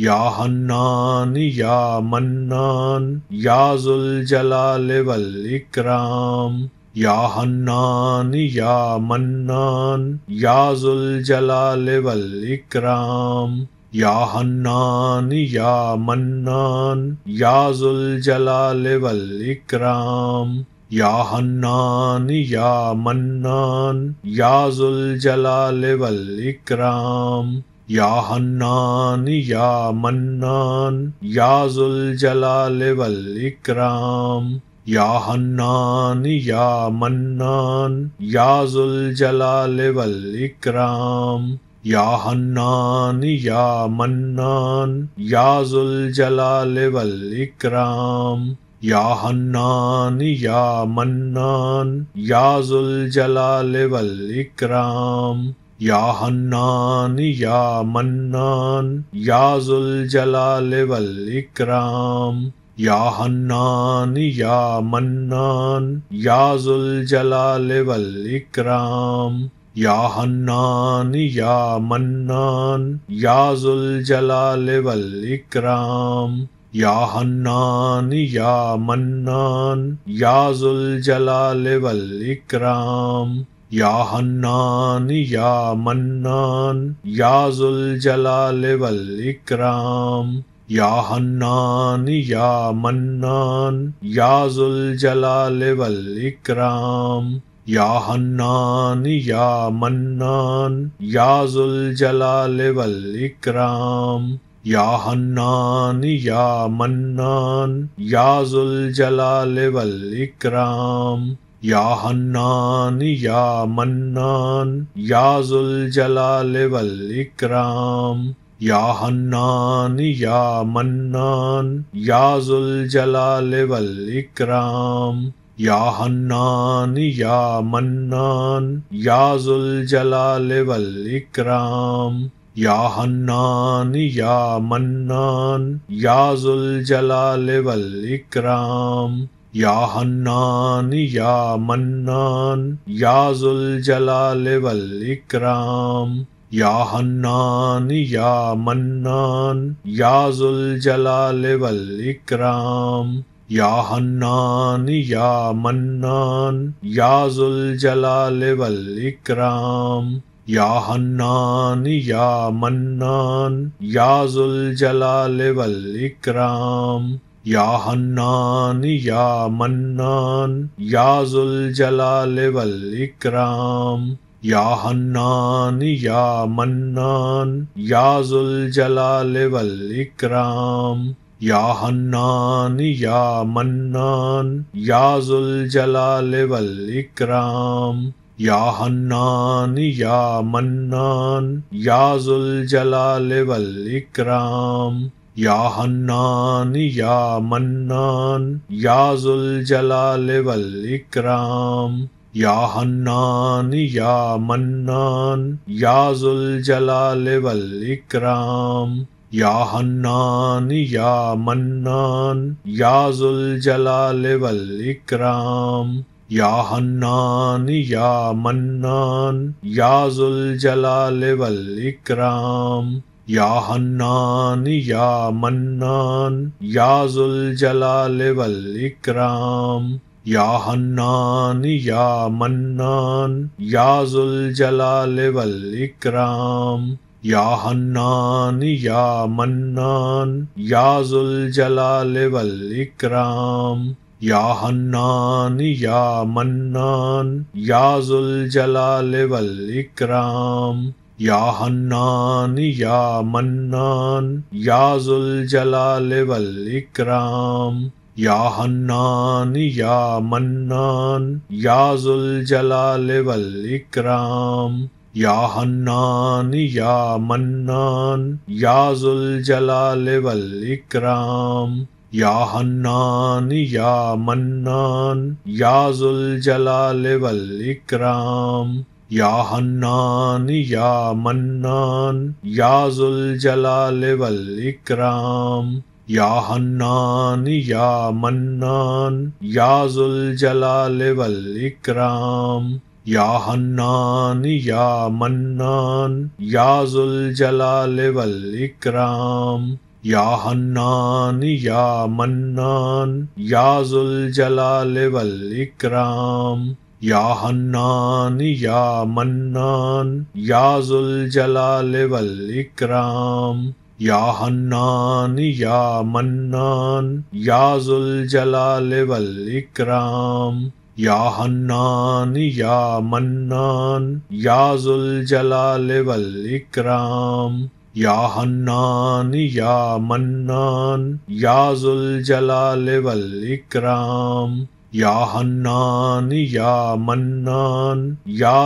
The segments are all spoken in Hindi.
या हन्नान या मन्नान या जुल जलाल वल इकराम या हन्नान या मन्नान या जुल जलाल वल इकराम या हन्नान या मन्नान या जुल जलाल वल इकराम या हन्नान या मन्नान या जुल जलाल वल इकराम या हन्नान या मन्नान या जुल जलाल वल इकराम या हन्नान या मन्नान या जुल जलाल वल इकराम या हन्नान या मन्नान या जुल जलाल वल इकराम या हन्नान या मन्नान या जुल जलाल वल इकराम या हन्नान या मन्नान या जुल जलाल वल इकराम या हन्नान या मन्नान या जुल जलाल वल इकराम या हन्नान या मन्नान या जुल जलाल वल इकराम या हन्नान या मन्नान या जुल जलाल वल इकराम या हन्नान या मन्नान या जुल जलाल वल इकराम या हन्नान या मन्नान या जुल जलाल वल इकराम या हन्नान या मन्नान या जुल जलाल वल इकराम या हन्नान या मन्नान या जुल जलाल वल इकराम या हन्नान या मन्नान या जुल जलाल वल इकराम या हन्नान या मन्नान या जुल जलाल वल इकराम या हन्नान या मन्नान या जुल जलाल वल इकराम या हन्नान या मन्नान या जुल जलाल वल इकराम या हन्नान या मन्नान या जुल जलाल वल इकराम या हन्नान या मन्नान या जुल जलाल वल इकराम या हन्नान या मन्नान या जुल जलाल वल इकराम या हन्नान या मन्नान या जुल जलाल वल इकराम या हन्नान या मन्नान या जुल जलाल वल इकराम या हन्नान या मन्नान या जुल जलाल वल इकराम या हन्नान या मन्नान या जुल जलाल वल इकराम या हन्नान या मन्नान या जुल जलाल वल इकराम या हन्नान या मन्नान या जुल जलाल वल इकराम या हन्नान या मन्नान या जुल जलाल वल इकराम या हन्नान या मन्नान या जुल जलाल वल इकराम या हन्नान या मन्नान या जुल जलाल वल इकराम या हन्नान या मन्नान या जुल जलाल वल इकराम या हन्नान या मन्नान या जुल जलाल वल इकराम या हन्नान या मन्नान या जुल जलाल वल इकराम या हन्नान या मन्नान या जुल जलाल वल इकराम या हन्नान या मन्नान या जुल जलाल वल इकराम या हन्नान या मन्नान या जुल जलाल वल इकराम या हन्नान या मन्नान या जुल जलाल वल इकराम या हन्नान या मन्नान या जुल जलाल वल इकराम या हन्नान या मन्नान या जुल जलाल वल इकराम या हन्नान या मन्नान या जुल जलाल वल इकराम या हन्नान या मन्नान या जुल जलाल वल इकराम या हन्नान या मन्नान या जुल जलाल वल इकराम या हन्नान या मन्नान या जुल जलाल वल इकराम या हन्नान या मन्नान या जुल जलाल वल इकराम या हन्नान या मन्नान या जुल जलाल वल इकराम या हन्नान या मन्नान या जुल जलाल वल इकराम या हन्नान या मन्नान या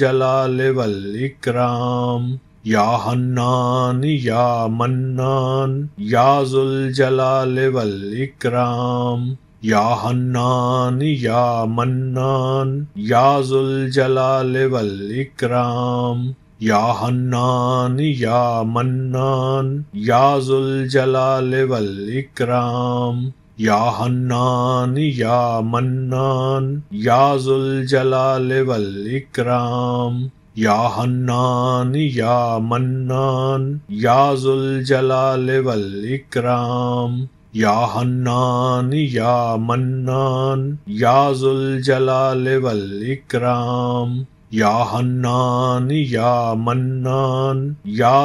जलाल वल इकराम या हन्नान या मन्नान या जलाल वल इकराम या हन्नान या मन्नान या जलाल वल इकराम या हन्नान या मन्नान या जलाल वल इकराम या हन्नान या मन्नान या जलाल वल इकराम या हन्नान या मन्नान या जलाल वल इकराम या हन्नान या मन्नान या जलाल वल इकराम या हन्नान या मन्नान या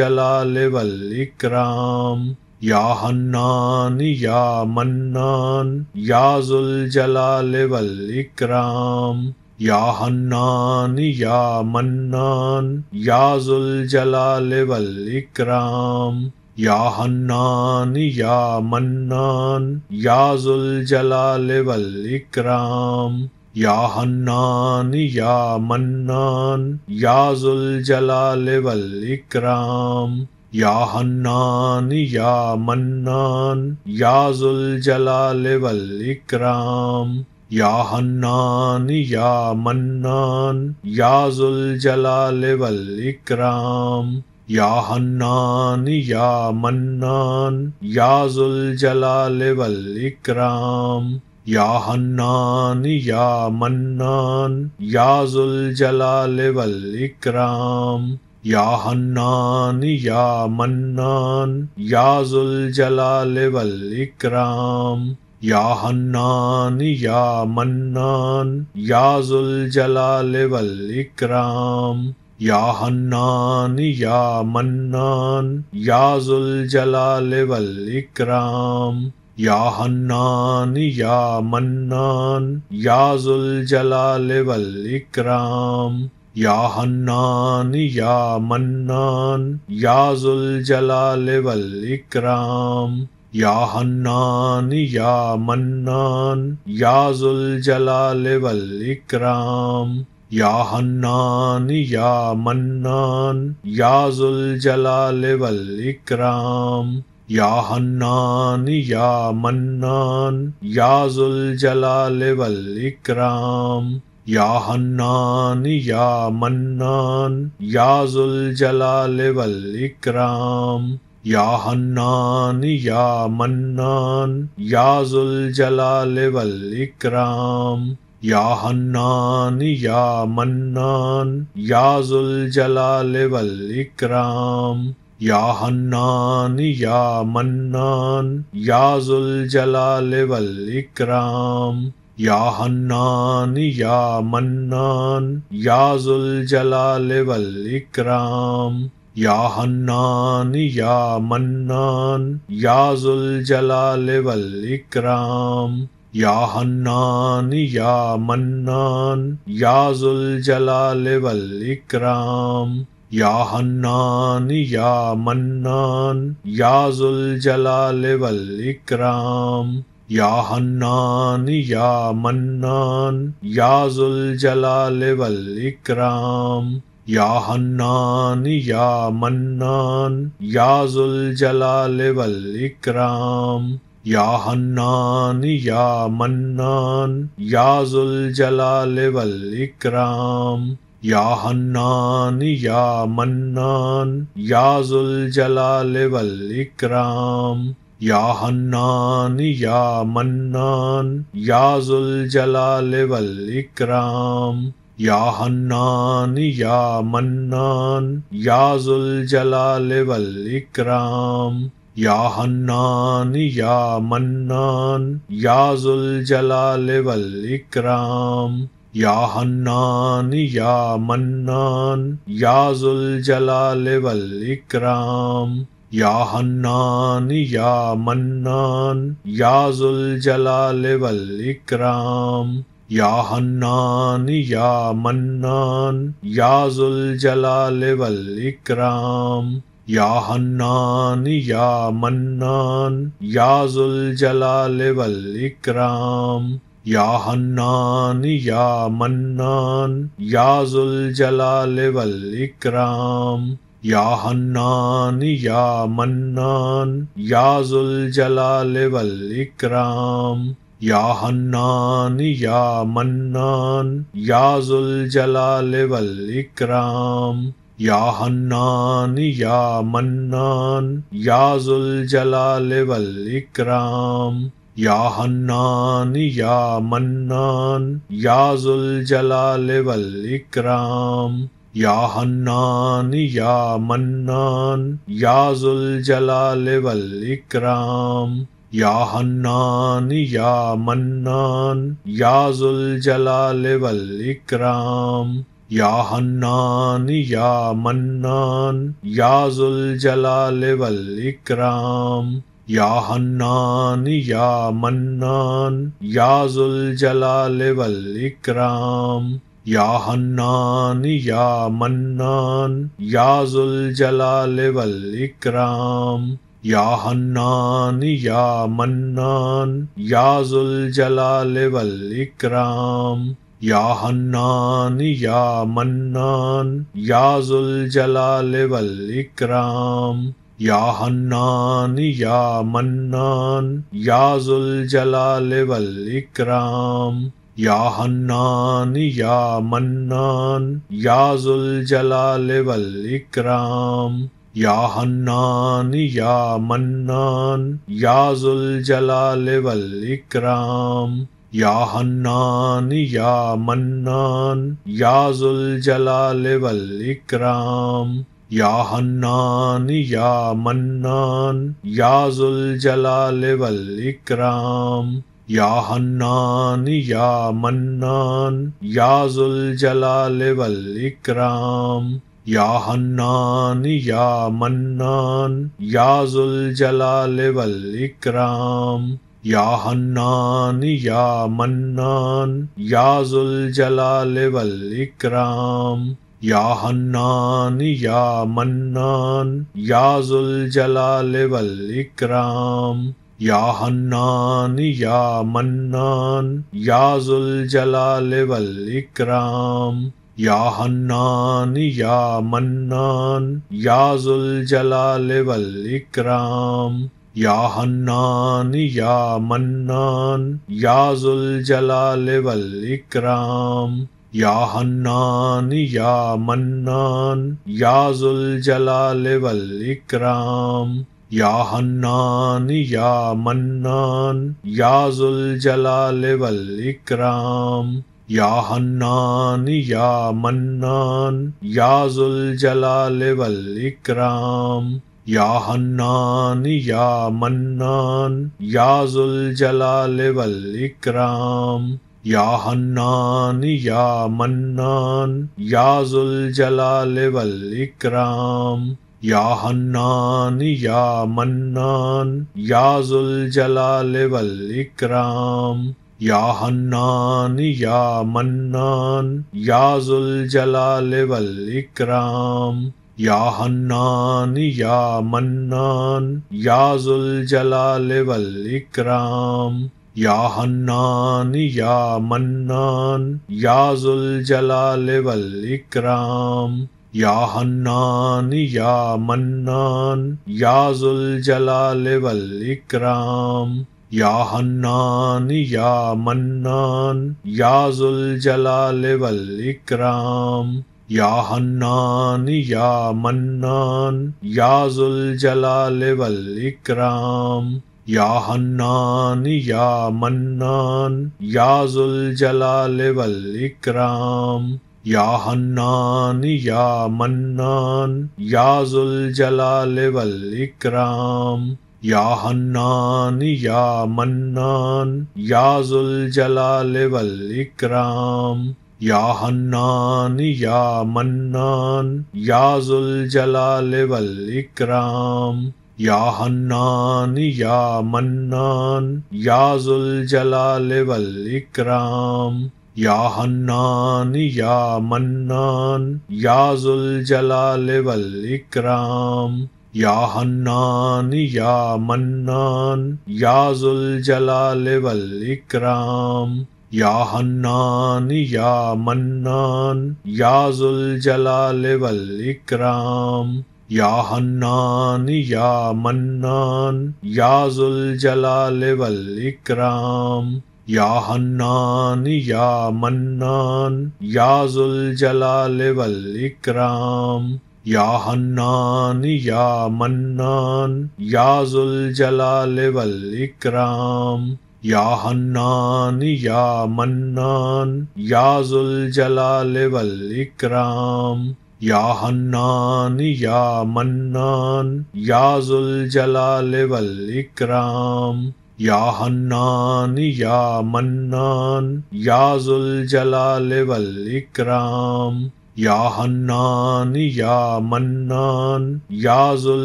जलाल वल इकराम या हन्नान या मन्नान या जुल जलाल वल इकराम या हन्नान या मन्नान या जुल जलाल वल इकराम या हन्नान या मन्नान या जुल जलाल वल इकराम या हन्नान या मन्नान या जुल जलाल वल इकराम या हन्नान या मन्नान या जुल जलाल वल इकराम या हन्नान या मन्नान या जुल जलाल वल इकराम या हन्नान या मन्नान या जुल जलाल वल इकराम या हन्नान या मन्नान या जुल जलाल वल इकराम या हन्नान या मन्नान या जुल जलाल वल इकराम या हन्नान या मन्नान या जुल जलाल वल इकराम या हन्नान या मन्नान या जुल जलाल वल इकराम या हन्नान या मन्नान या जुल जलाल वल इकराम या हन्नान या मन्नान या जुल जलाल वल इकराम या हन्नान या मन्नान या जुल जलाल वल इकराम या हन्नान या मन्नान या जुल जलाल वल इकराम या हन्नान या मन्नान या जुल जलाल वल इकराम या हन्नान या मन्नान या जुल जलाल वल इकराम या हन्नान या मन्नान या जुल जलाल वल इकराम या हन्नान या मन्नान या जुल जलाल वल इकराम या हन्नान या मन्नान या जुल जलाल वल इकराम या हन्नान या मन्नान या जुल जलाल वल इकराम या हन्नान या मन्नान या जुल जलाल वल इकराम या हन्नान या मन्नान या जुल जलाल वल इकराम या हन्नान या मन्नान या जुल जलाल वल इकराम या हन्नान या मन्नान या जुल जलाल वल इकराम या हन्नान या मन्नान या जुल जलाल वल इकराम या हन्नान या मन्नान या जुल जलाल वल इकराम या हन्नान या मन्नान या जुल जलाल वल इकराम या हन्नान या मन्नान या जुल जलाल वल इकराम या हन्नान या मन्नान या जुल जलाल वल इकराम या हन्नान या मन्नान या जुल जलाल वल इकराम या हन्नान या मन्नान या जुल जलाल वल इकराम या हन्नान या मन्नान या जुल जलाल वल इकराम या हन्नान या मन्नान या जुल जलाल वल इकराम या हन्नान या मन्नान या जुल जलाल वल इकराम या हन्नान या मन्नान या जुल जलाल वल इकराम या हन्नान या मन्नान या जुल जलाल वल इकराम या हन्नान या मन्नान या जुल जलाल वल इकराम या हन्नान या मन्नान या जुल जलाल वल इकराम या हन्नान या मन्नान या जुल जलाल वल इकराम या हन्नान या मन्नान या जुल जलाल वल इकराम या हन्नान या मन्नान या जुल जलाल वल इकराम या हन्नान या मन्नान या जुल जलाल वल इकराम या हन्नान या मन्नान या जुल जलाल वल इकराम या हन्नान या मन्नान या जुल जलाल वल इकराम या हन्नान या मन्नान या जुल जलाल वल इकराम या हन्नान या मन्नान या जुल जलाल वल इकराम या हन्नान या मन्नान या जुल जलाल वल इकराम या हन्नान या मन्नान या जुल जलाल वल इकराम या हन्नान या मन्नान या जुल जलाल वल इकराम या हन्नान या मन्नान या जुल जलाल वल इकराम या हन्नान या मन्नान या जुल जलाल वल इकराम या हन्नान या मन्नान या जुल जलाल वल इकराम या हन्नान या मन्नान या जुल जलाल वल इकराम या हन्नान या मन्नान या जुल जलाल वल इकराम या हन्नान या मन्नान या जुल जलाल वल इकराम या हन्नान या मन्नान या जुल जलाल वल इकराम या हन्नान या मन्नान या जुल जलाल वल इकराम या हन्नान या मन्नान या जुल जलाल वल इकराम या हन्नान या मन्नान या जुल जलाल वल इकराम या हन्नान या मन्नान या जुल जलाल वल इकराम या हन्नान या मन्नान या जुल जलाल वल इकराम या हन्नान या मन्नान या जुल जलाल वल इकराम या हन्नान या मन्नान या जुल जलाल वल इकराम या हन्नान या मन्नान या जुल जलाल वल इकराम या हन्नान या मन्नान या जुल जलाल वल इकराम या हन्नान या मन्नान या जुल जलाल वल इकराम या हन्नान या मन्नान या जुल जलाल वल इकराम या हन्नान या मन्नान या जुल जलाल वल इकराम या हन्नान या मन्नान या जुल जलाल वल इकराम या हन्नान या मन्नान या जुल जलाल वल इकराम या हन्नान या मन्नान या जुल जलाल वल इकराम या हन्नान या मन्नान या जुल जलाल वल इकराम या हन्नान या मन्नान या जुल जलाल वल इकराम या हन्नान या मन्नान या जुल जलाल वल इकराम या हन्नान या मन्नान या जुल जलाल वल इकराम या हन्नान या मन्नान या जुल जलाल वल इकराम या हन्नान या मन्नान या जुल जलाल वल इकराम या हन्नान या मन्नान या जुल जलाल वल इकराम या हन्नान या मन्नान या जुल जलाल वल इकराम या हन्नान या मन्नान या जुल जलाल वल इकराम या हन्नान या मन्नान या जुल जलाल वल इकराम या हन्नान या मन्नान या जुल जलाल वल इकराम या हन्नान या मन्नान या जुल जलाल वल इकराम या हन्नान या मन्नान या जुल जलाल वल इकराम या हन्नान या मन्नान या जुल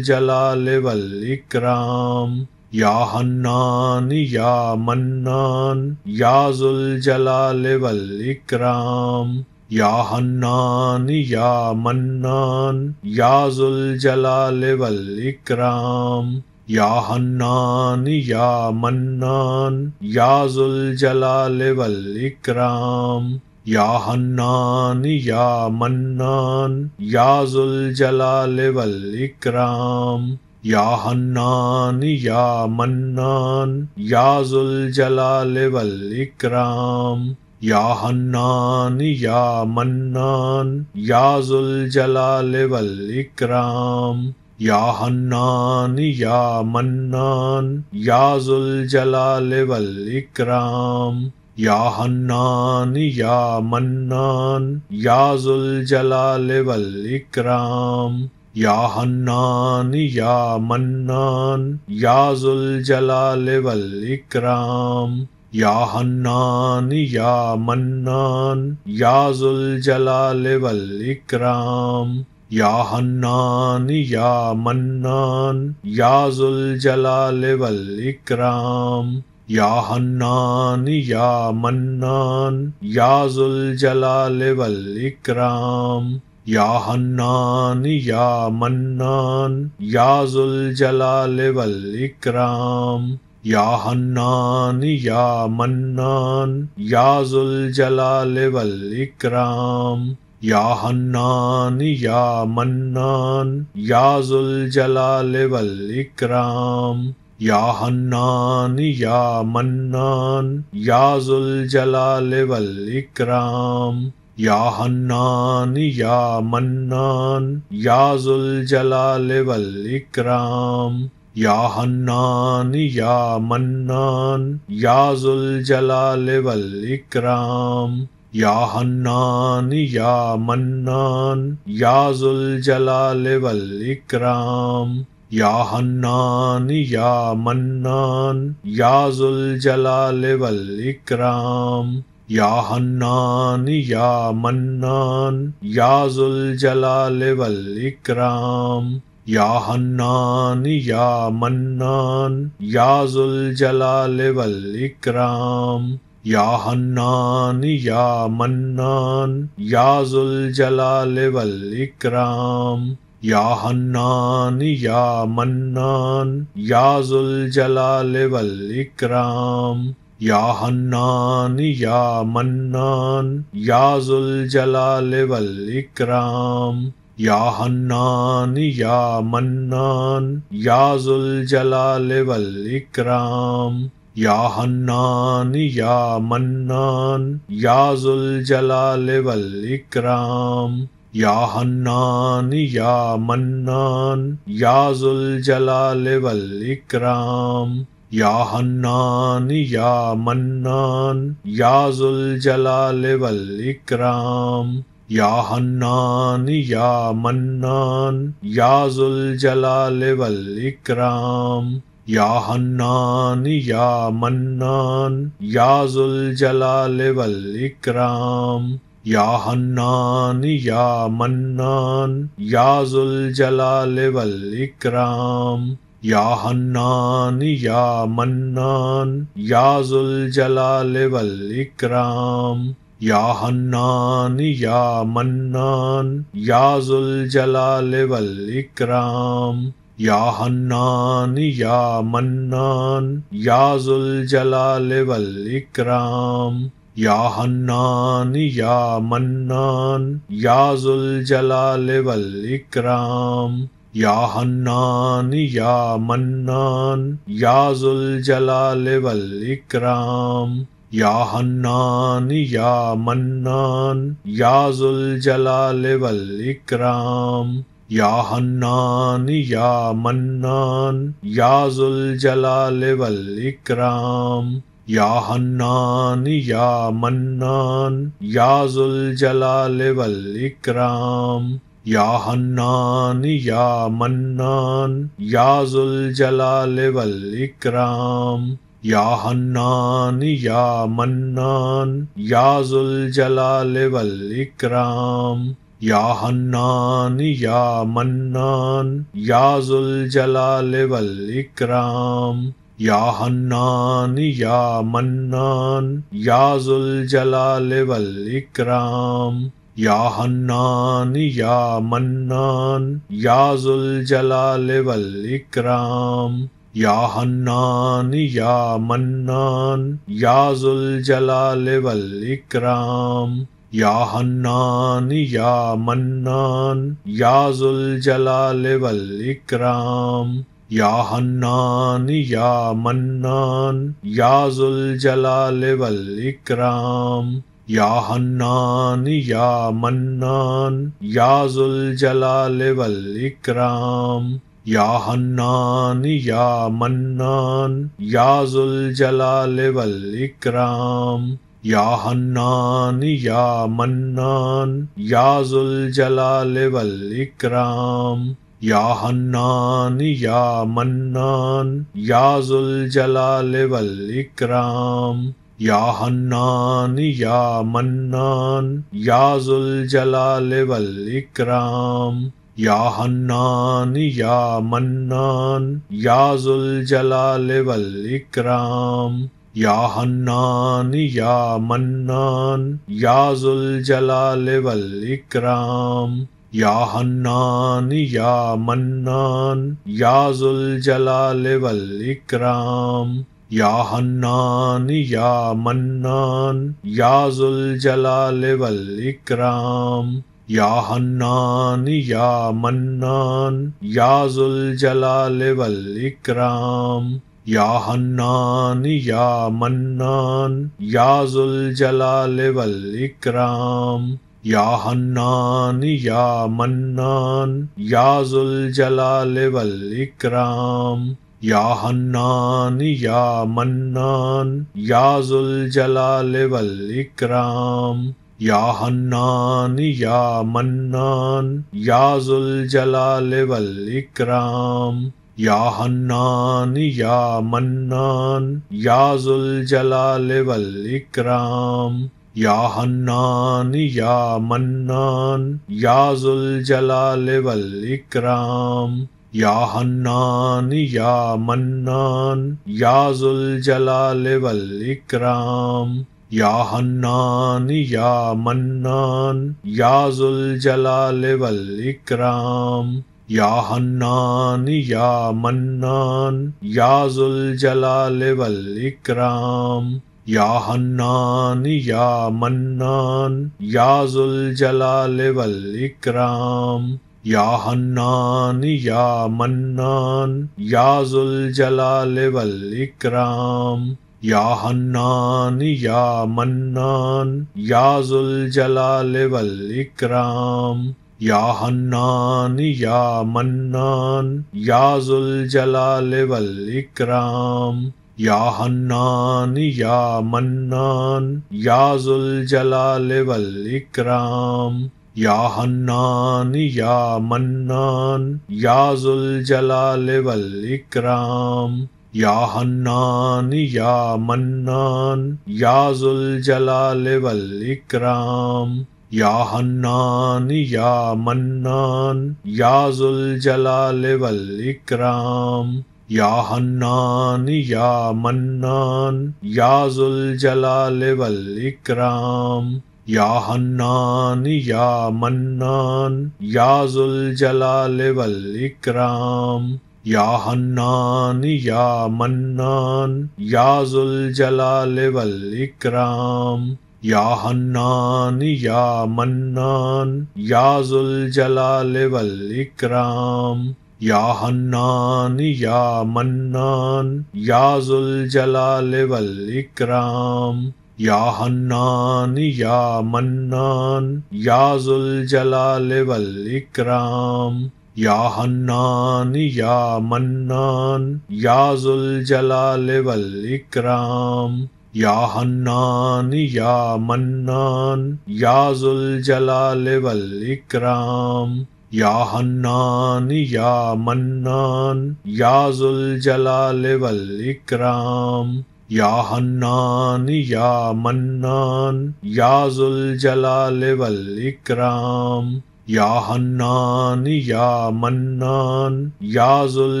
जलाल वल इकराम या हन्नान या मन्नान या जुल जलाल वल इकराम या हन्नान या मन्नान या जुल जलाल वल इकराम या हन्नान या मन्नान या जुल जलाल वल इकराम या हन्नान या मन्नान या जुल जलाल वल इकराम या हन्नान या मन्नान या जुल जलाल वल इकराम या हन्नान या मन्नान या जुल जलाल वल इकराम या हन्नान या मन्नान या जुल जलाल वल इकराम या हन्नान या मन्नान या जुल जलाल वल इकराम या हन्नान या मन्नान या जुल जलाल वल इकराम या हन्नान या मन्नान या जुल जलाल वल इकराम या हन्नान या मन्नान या जुल जलाल वल इकराम या हन्नान या मन्नान या जुल जलाल वल इकराम या हन्नान या मन्नान या जुल जलाल वल इकराम या हन्नान या मन्नान या जुल जलाल वल इकराम या हन्नान या मन्नान या जुल जलाल वल इकराम या हन्नान या मन्नान या जुल जलाल वल इकराम या हन्नान या मन्नान या जुल जलाल वल इकराम या हन्नान या मन्नान या जुल जलाल वल इकराम या हन्नान या मन्नान या जुल जलाल वल इकराम या हन्नान या मन्नान या जुल जलाल वल इकराम या हन्नान या मन्नान या जुल जलाल वल इकराम या हन्नान या मन्नान या जुल जलाल वल इकराम या हन्नान या मन्नान या जुल जलाल वल इकराम या हन्नान या मन्नान या जुल जलाल वल इकराम या हन्नान या मन्नान या जुल जलाल वल इकराम या हन्नान या मन्नान या जुल जलाल वल इकराम या हन्नान या मन्नान या जुल जलाल वल इकराम या हन्नान या मन्नान या जुल जलाल वल इकराम या हन्नान या मन्नान या जुल जलाल वल इकराम या हन्नान या मन्नान या जुल जलाल वल इकराम या हन्नान या मन्नान या जुल जलाल वल इकराम या हन्नान या मन्नान या जुल जलाल वल इकराम या हन्नान या मन्नान या जुल जलाल वल इकराम या हन्नान या मन्नान या जुल जलाल वल इकराम या हन्नान या मन्नान या जुल जलाल वल इकराम या हन्नान या मन्नान या जुल जलाल वल इकराम या हन्नान या मन्नान या जुल जलाल वल इकराम या हन्नान या मन्नान या जुल जलाल वल इकराम या हन्नान या मन्नान या जुल जलाल वल इकराम या हन्नान या मन्नान या जुल जलाल वल इकराम या हन्नान या मन्नान या जुल जलाल वल इकराम या हन्नान या मन्नान या जुल जलाल वल इकराम या हन्नान या मन्नान या जुल जलाल वल इकराम या हन्नान या मन्नान या जुल जलाल वल इकराम या हन्नान या मन्नान या जुल जलाल वल इकराम या हन्नान या मन्नान या जुल जलाल वल इकराम या हन्नान या मन्नान या जुल जलाल वल इकराम या हन्नान या मन्नान या जुल जलाल वल इकराम या हन्नान या मन्नान या जुल जलाल वल इकराम या हन्नान या मन्नान या जुल जलाल वल इकराम या हन्नान या मन्नान या जुल जलाल वल इकराम या हन्नान या मन्नान या जुल जलाल वल इकराम या हन्नान या मन्नान या जुल जलाल वल इकराम या हन्नान या मन्नान या जुल जलाल वल इकराम या हन्नान या मन्नान या जुल जलाल वल इकराम या हन्नान या मन्नान या जुल जलाल वल इकराम या हन्नान या मन्नान या जुल जलाल वल इकराम या हन्नान या मन्नान या जुल जलाल वल इकराम या हन्नान या मन्नान या जुल जलाल वल इकराम या हन्नान या मन्नान या जुल जलाल वल इकराम या हन्नान या मन्नान या जुल जलाल वल इकराम या हन्नान या मन्नान या जुल जलाल वल इकराम या हन्नान या मन्नान या जुल जलाल वल इकराम या हन्नान या मन्नान या जुल जलाल वल इकराम या हन्नान या मन्नान या जुल जलाल वल इकराम या हन्नान या मन्नान या जुल जलाल वल इकराम या हन्नान या मन्नान या जुल जलाल वल इकराम या हन्नान या मन्नान या जुल जलाल वल इकराम या हन्नान या मन्नान या जुल जलाल वल इकराम या हन्नान या मन्नान या जुल जलाल वल इकराम या हन्नान या मन्नान या जुल जलाल वल इकराम या हन्नान या मन्नान या जुल जलाल वल इकराम या हन्नान या मन्नान या जुल जलाल वल इकराम या हन्नान या मन्नान या जुल जलाल वल इकराम या हन्नान या मन्नान या जुल जलाल वल इकराम या हन्नान या मन्नान या जुल जलाल वल इकराम या हन्नान या मन्नान या जुल जलाल वल इकराम या हन्नान या मन्नान या जुल जलाल वल इकराम या हन्नान या मन्नान या जुल जलाल वल इकराम या हन्नान या मन्नान या जुल जलाल वल इकराम या हन्नान या मन्नान या जुल जलाल वल इकराम या हन्नान या मन्नान या जुल जलाल वल इकराम या हन्नान या मन्नान या जुल जलाल वल इकराम या हन्नान या मन्नान या जुल जलाल वल इकराम या हन्नान या मन्नान या जुल जलाल वल इकराम या हन्नान या मन्नान या जुल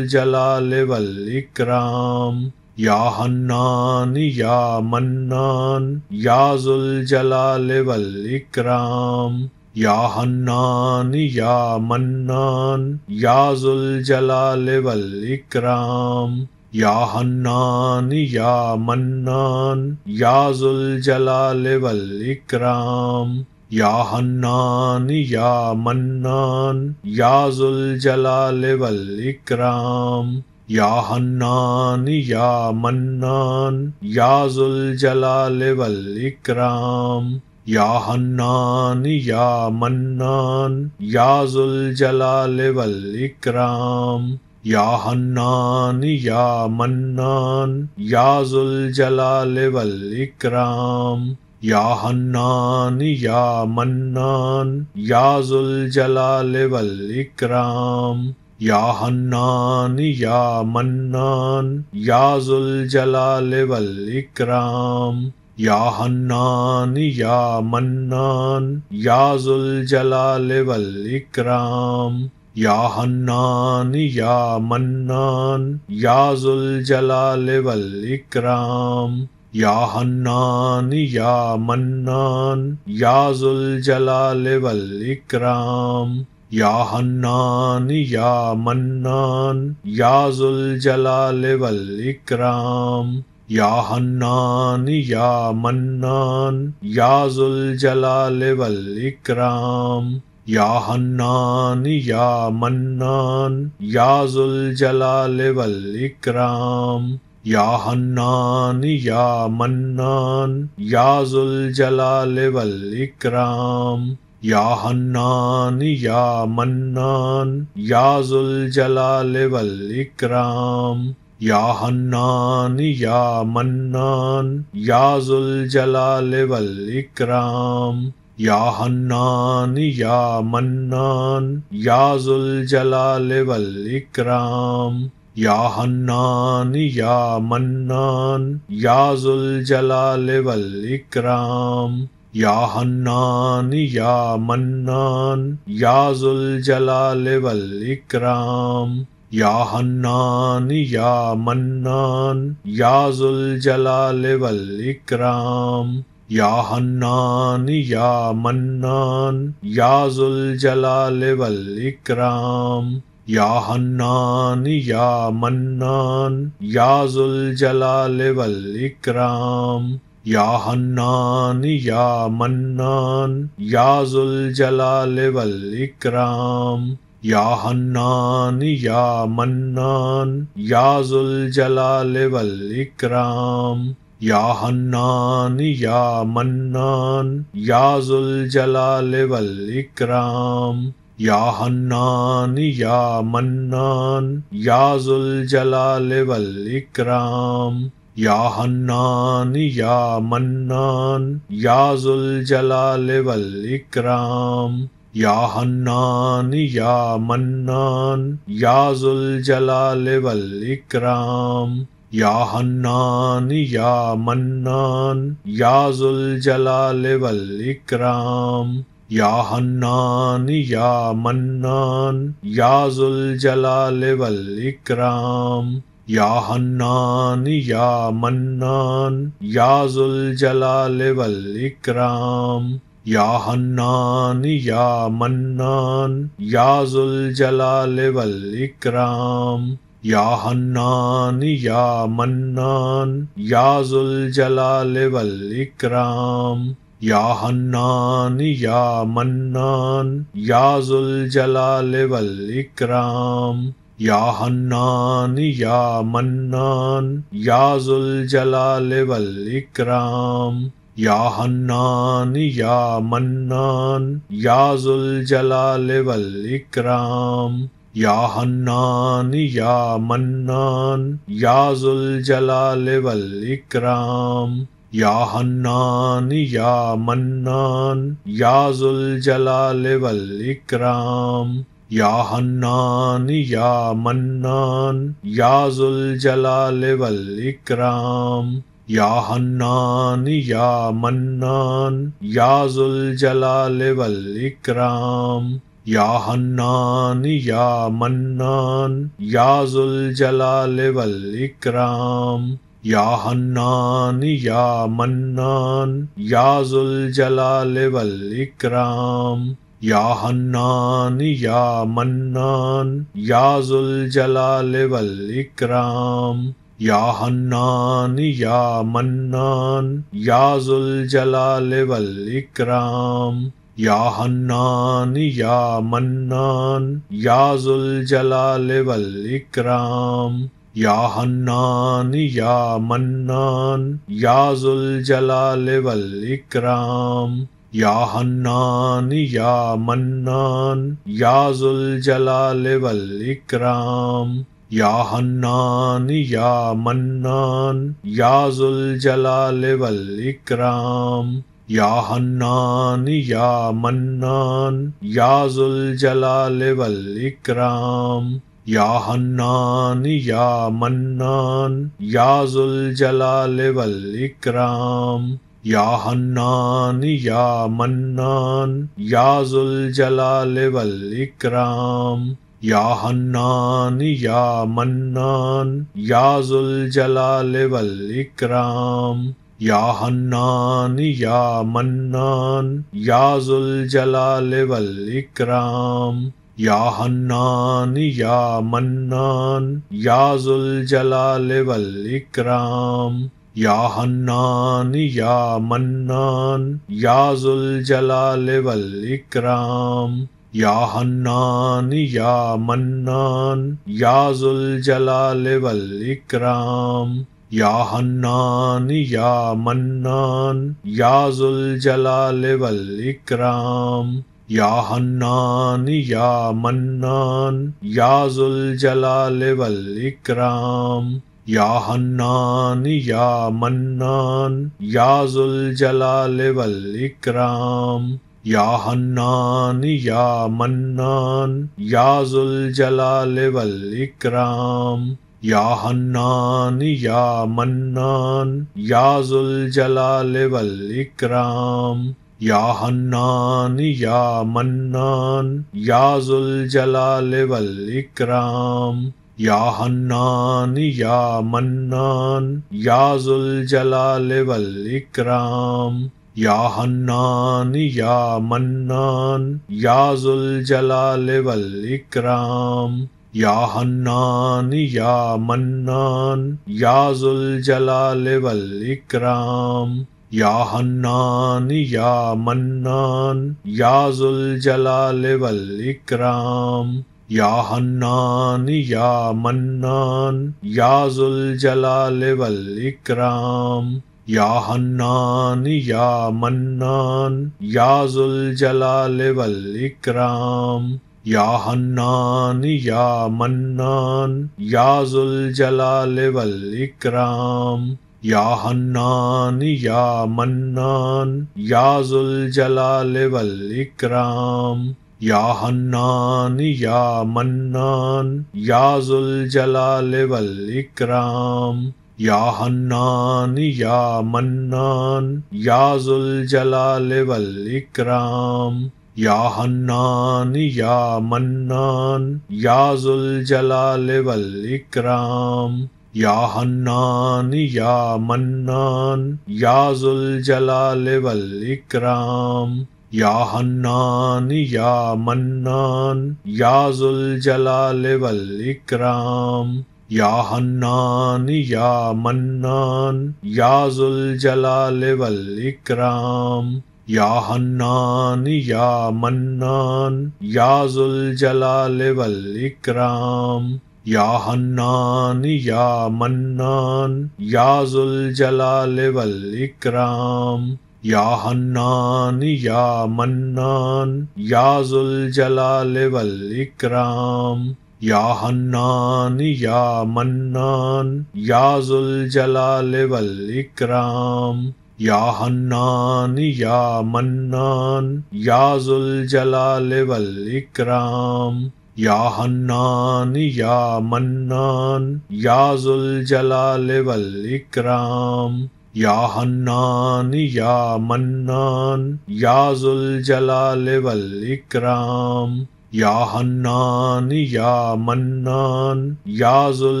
जलाल वल इकराम या हन्नान या मन्नान या जुल जलाल वल इकराम या हन्नान या मन्नान या जुल जलाल वल इकराम या हन्नान या मन्नान या जुल जलाल वल इकराम या हन्नान या मन्नान या जुल जलाल वल इकराम या हन्नान या मन्नान या जुल जलाल वल इकराम या हन्नान या मन्नान या जुल जलाल वल इकराम या हन्नान या मन्नान या जुल जलाल वल इकराम या हन्नान या मन्नान या जुल जलाल वल इकराम या हन्नान या मन्नान या जुल जलाल वल इकराम या हन्नान या मन्नान या जुल जलाल वल इकराम या हन्नान या मन्नान या जुल जलाल वल इकराम या हन्नान या मन्नान या जुल जलाल वल इकराम या हन्नान या मन्नान या जुल जलाल वल इकराम या हन्नान या मन्नान या जुल जलाल वल इकराम या हन्नान या मन्नान या जुल जलाल वल इकराम या हन्नान या मन्नान या जुल जलाल वल इकराम या हन्नान या मन्नान या जुल जलाल वल इकराम या हन्नान या मन्नान या जुल जलाल वल इकराम या हन्नान या मन्नान या जुल जलाल वल इकराम या हन्नान या मन्नान या जुल जलाल वल इकराम या हन्नान या मन्नान या जुल जलाल वल इकराम या हन्नान या मन्नान या जुल जलाल वल इकराम या हन्नान या मन्नान या जुल जलाल वल इकराम या हन्नान या मन्नान या जुल जलाल वल इकराम या हन्नान या मन्नान या जुल जलाल वल इकराम या हन्नान या मन्नान या जुल जलाल वल इकराम या हन्नान या मन्नान या जुल जलाल वल इकराम या हन्नान या मन्नान या जुल जलाल वल इकराम या हन्नान या मन्नान या जुल जलाल वल इकराम या हन्नान या मन्नान या जुल जलाल वल इकराम या हन्नान या मन्नान या जुल जलाल वल इकराम या हन्नान या मन्नान या जुल जलाल वल इकराम या हन्नान या मन्नान या जुल जलाल वल इकराम या हन्नान या मन्नान या जुल जलाल वल इकराम या हन्नान या मन्नान या जुल जलाल वल इकराम या हन्नान या मन्नान या जुल जलाल वल इकराम या हन्नान या मन्नान या जुल जलाल वल इकराम या हन्नान या मन्नान या जुल जलाल वल इकराम या हन्नान या मन्नान या जुल जलाल वल इकराम या हन्नान या मन्नान या जुल जलाल वल इकराम या हन्नान या मन्नान या जुल जलाल वल इकराम या हन्नान या मन्नान या जुल जलाल वल इकराम या हन्नान या मन्नान या जुल जलाल वल इकराम या हन्नान या मन्नान या जुल जलाल वल इकराम या हन्नान या मन्नान या जुल जलाल वल इकराम या हन्नान या मन्नान या जुल जलाल वल इकराम या हन्नान या मन्नान या जुल जलाल वल इकराम या हन्नान या मन्नान या जुल जलाल वल इकराम या हन्नान या मन्नान या जुल जलाल वल इकराम या हन्नान या मन्नान या जुल जलाल वल इकराम या हन्नान या मन्नान या जुल जलाल वल इकराम या हन्नान या मन्नान या जुल जलाल वल इकराम या हन्नान या मन्नान या जुल जलाल वल इकराम या हन्नान या मन्नान या जुल जलाल वल इकराम या हन्नान या मन्नान या जुल जलाल वल इकराम या हन्नान या मन्नान या जुल जलाल वल इकराम या हन्नान या मन्नान या जुल जलाल वल इकराम या हन्नान या मन्नान या जुल जलाल वल इकराम या हन्नान या मन्नान या जुल जलाल वल इकराम या हन्नान या मन्नान या जुल जलाल वल इकराम या हन्नान या मन्नान या जुल जलाल वल इकराम या हन्नान या मन्नान या जुल जलाल वल इकराम या हन्नान या मन्नान या जुल जलाल वल इकराम या हन्नान या मन्नान या जुल जलाल वल इकराम या हन्नान या मन्नान या जुल जलाल वल इकराम या हन्नान या मन्नान या जुल जलाल वल इकराम या हन्नान या मन्नान या जुल जलाल वल इकराम या हन्नान या मन्नान या जुल जलाल वल इकराम या हन्नान या मन्नान या जुल जलाल वल इकराम या हन्नान या मन्नान या जुल जलाल वल इकराम या हन्नान या मन्नान या जुल जलाल वल इकराम या हन्नान या मन्नान या जुल जलाल वल इकराम या हन्नान या मन्नान या जुल जलाल वल इकराम या हन्नान या मन्नान या जुल जलाल वल इकराम या हन्नान या मन्नान या जुल जलाल वल इकराम या हन्नान या मन्नान या जुल जलाल वल इकराम या हन्नान या मन्नान या जुल जलाल वल इकराम या हन्नान या मन्नान या जुल जलाल वल इकराम या हन्नान या मन्नान या जुल जलाल वल इकराम या हन्नान या मन्नान या जुल जलाल वल इकराम या हन्नान या मन्नान या जुल जलाल वल इकराम या हन्नान या मन्नान या जुल जलाल वल इकराम या हन्नान या मन्नान या जुल जलाल वल इकराम या हन्नान या मन्नान या जुल जलाल वल इकराम या हन्नान या मन्नान या जुल जलाल वल इकराम या हन्नान या मन्नान या जुल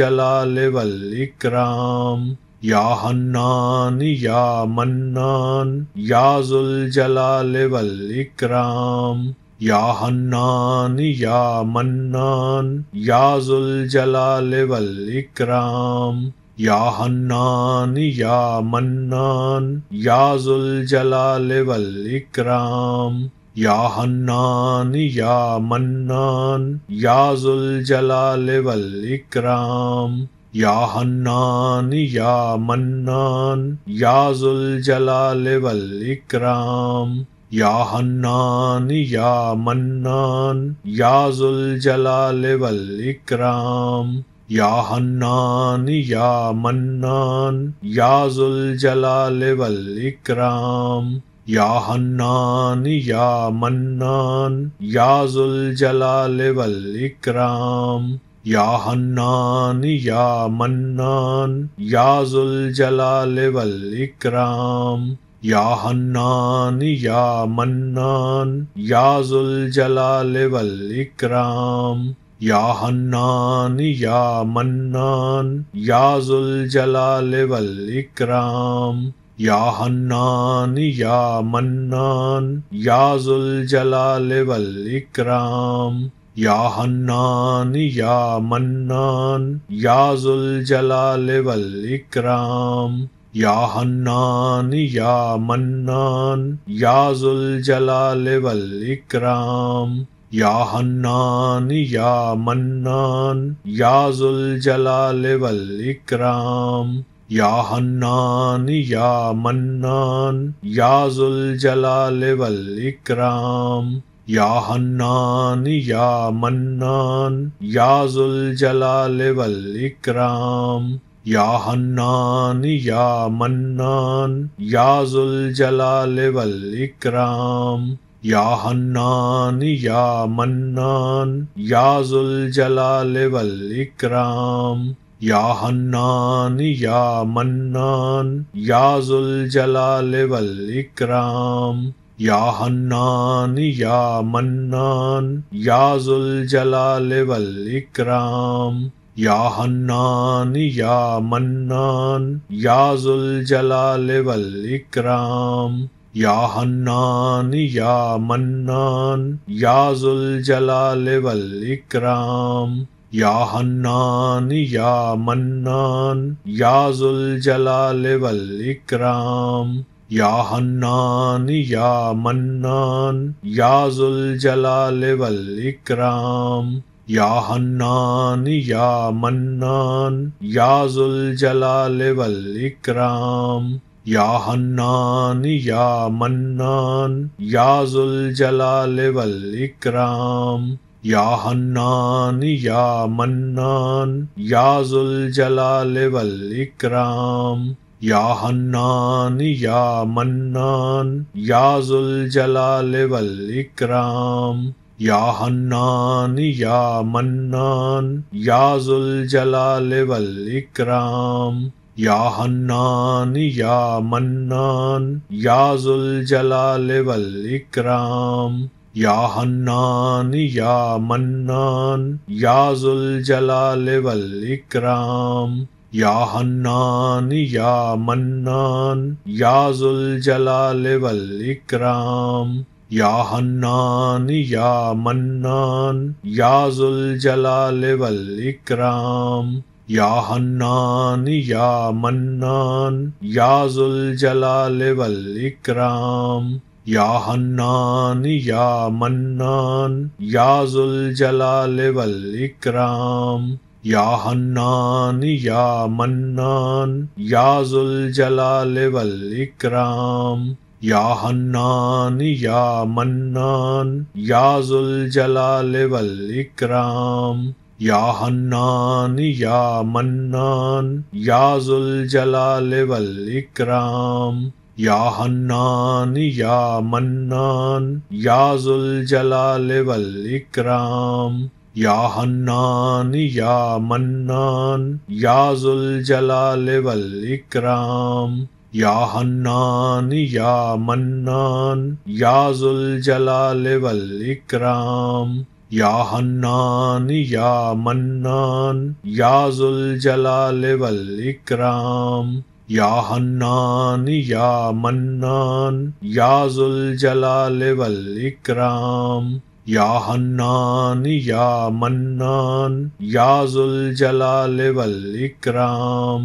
जलाल वल इकराम या हन्नान या मन्नान या जुल जलाल वल इकराम या हन्नान या मन्नान या जुल जलाल वल इकराम या हन्नान या मन्नान या जुल जलाल वल इकराम या हन्नान या मन्नान या जुल जलाल वल इकराम या हन्नान या मन्नान या जुल जलाल वल इकराम या हन्नान या मन्नान या जुल जलाल वल इकराम या हन्नान या मन्नान या जुल जलाल वल इकराम या हन्नान या मन्नान या जुल जलाल वल इकराम या हन्नान या मन्नान या जुल जलाल वल इकराम या हन्नान या मन्नान या जुल जलाल वल इकराम या हन्नान या मन्नान या जुलजलाल वल इकराम या हन्नान या मन्नान या जुलजलाल वल इकराम या हन्नान या मन्नान या जुलजलाल वल इकराम या हन्नान या मन्नान या जुलजलाल वल इकराम या हन्नान या मन्नान या जुल जलाल वल इकराम या हन्नान या मन्नान या जुल जलाल वल इकराम या हन्नान या मन्नान या जुल जलाल वल इकराम या हन्नान या मन्नान या जुल जलाल वल इकराम या हन्नान या मन्नान या जुल जलाल वल इकराम या हन्नान या मन्नान या जुल जलाल वल इकराम या हन्नान या मन्नान या जुल जलाल वल इकराम या हन्नान या मन्नान या जुल जलाल वल इकराम या हन्नान या मन्नान या जुल जलाल वल इकराम या हन्नान या मन्नान या जुल जलाल वल इकराम या हन्नान या मन्नान या जुल जलाल वल इकराम या हन्नान या मन्नान या जुल जलाल वल इकराम या हन्नान या मन्नान या जुल जलाल वल इकराम या हन्नान या मन्नान या जुल जलाल वल इकराम या हन्नान या मन्नान या जुल जलाल वल इकराम या हन्नान या मन्नान या जुल जलाल वल इकराम या हन्नान या मन्नान या जुल जलाल वल इकराम या हन्नान या मन्नान या जुल जलाल वल इकराम या हन्नान या मन्नान या जुल जलाल वल इकराम या हन्नान या मन्नान या जुल जलाल वल इकराम या हन्नान या मन्नान या जुल जलाल वल इकराम या हन्नान या मन्नान या जुल जलाल वल इकराम या हन्नान या मन्नान या जुल जलाल वल इकराम या हन्नान या मन्नान या जुल जलाल वल इकराम या हन्नान या मन्नान या जुल जलाल वल इकराम या हन्नान या मन्नान या जुल जलाल वल इकराम या हन्नान या मन्नान या जुल जलाल वल इकराम या हन्नान या मन्नान या जुल जलाल वल इकराम या हन्नान या मन्नान या जुल जलाल वल इकराम या हन्नान या मन्नान या जुल जलाल वल इकराम या हन्नान या मन्नान या जुल जलाल वल इकराम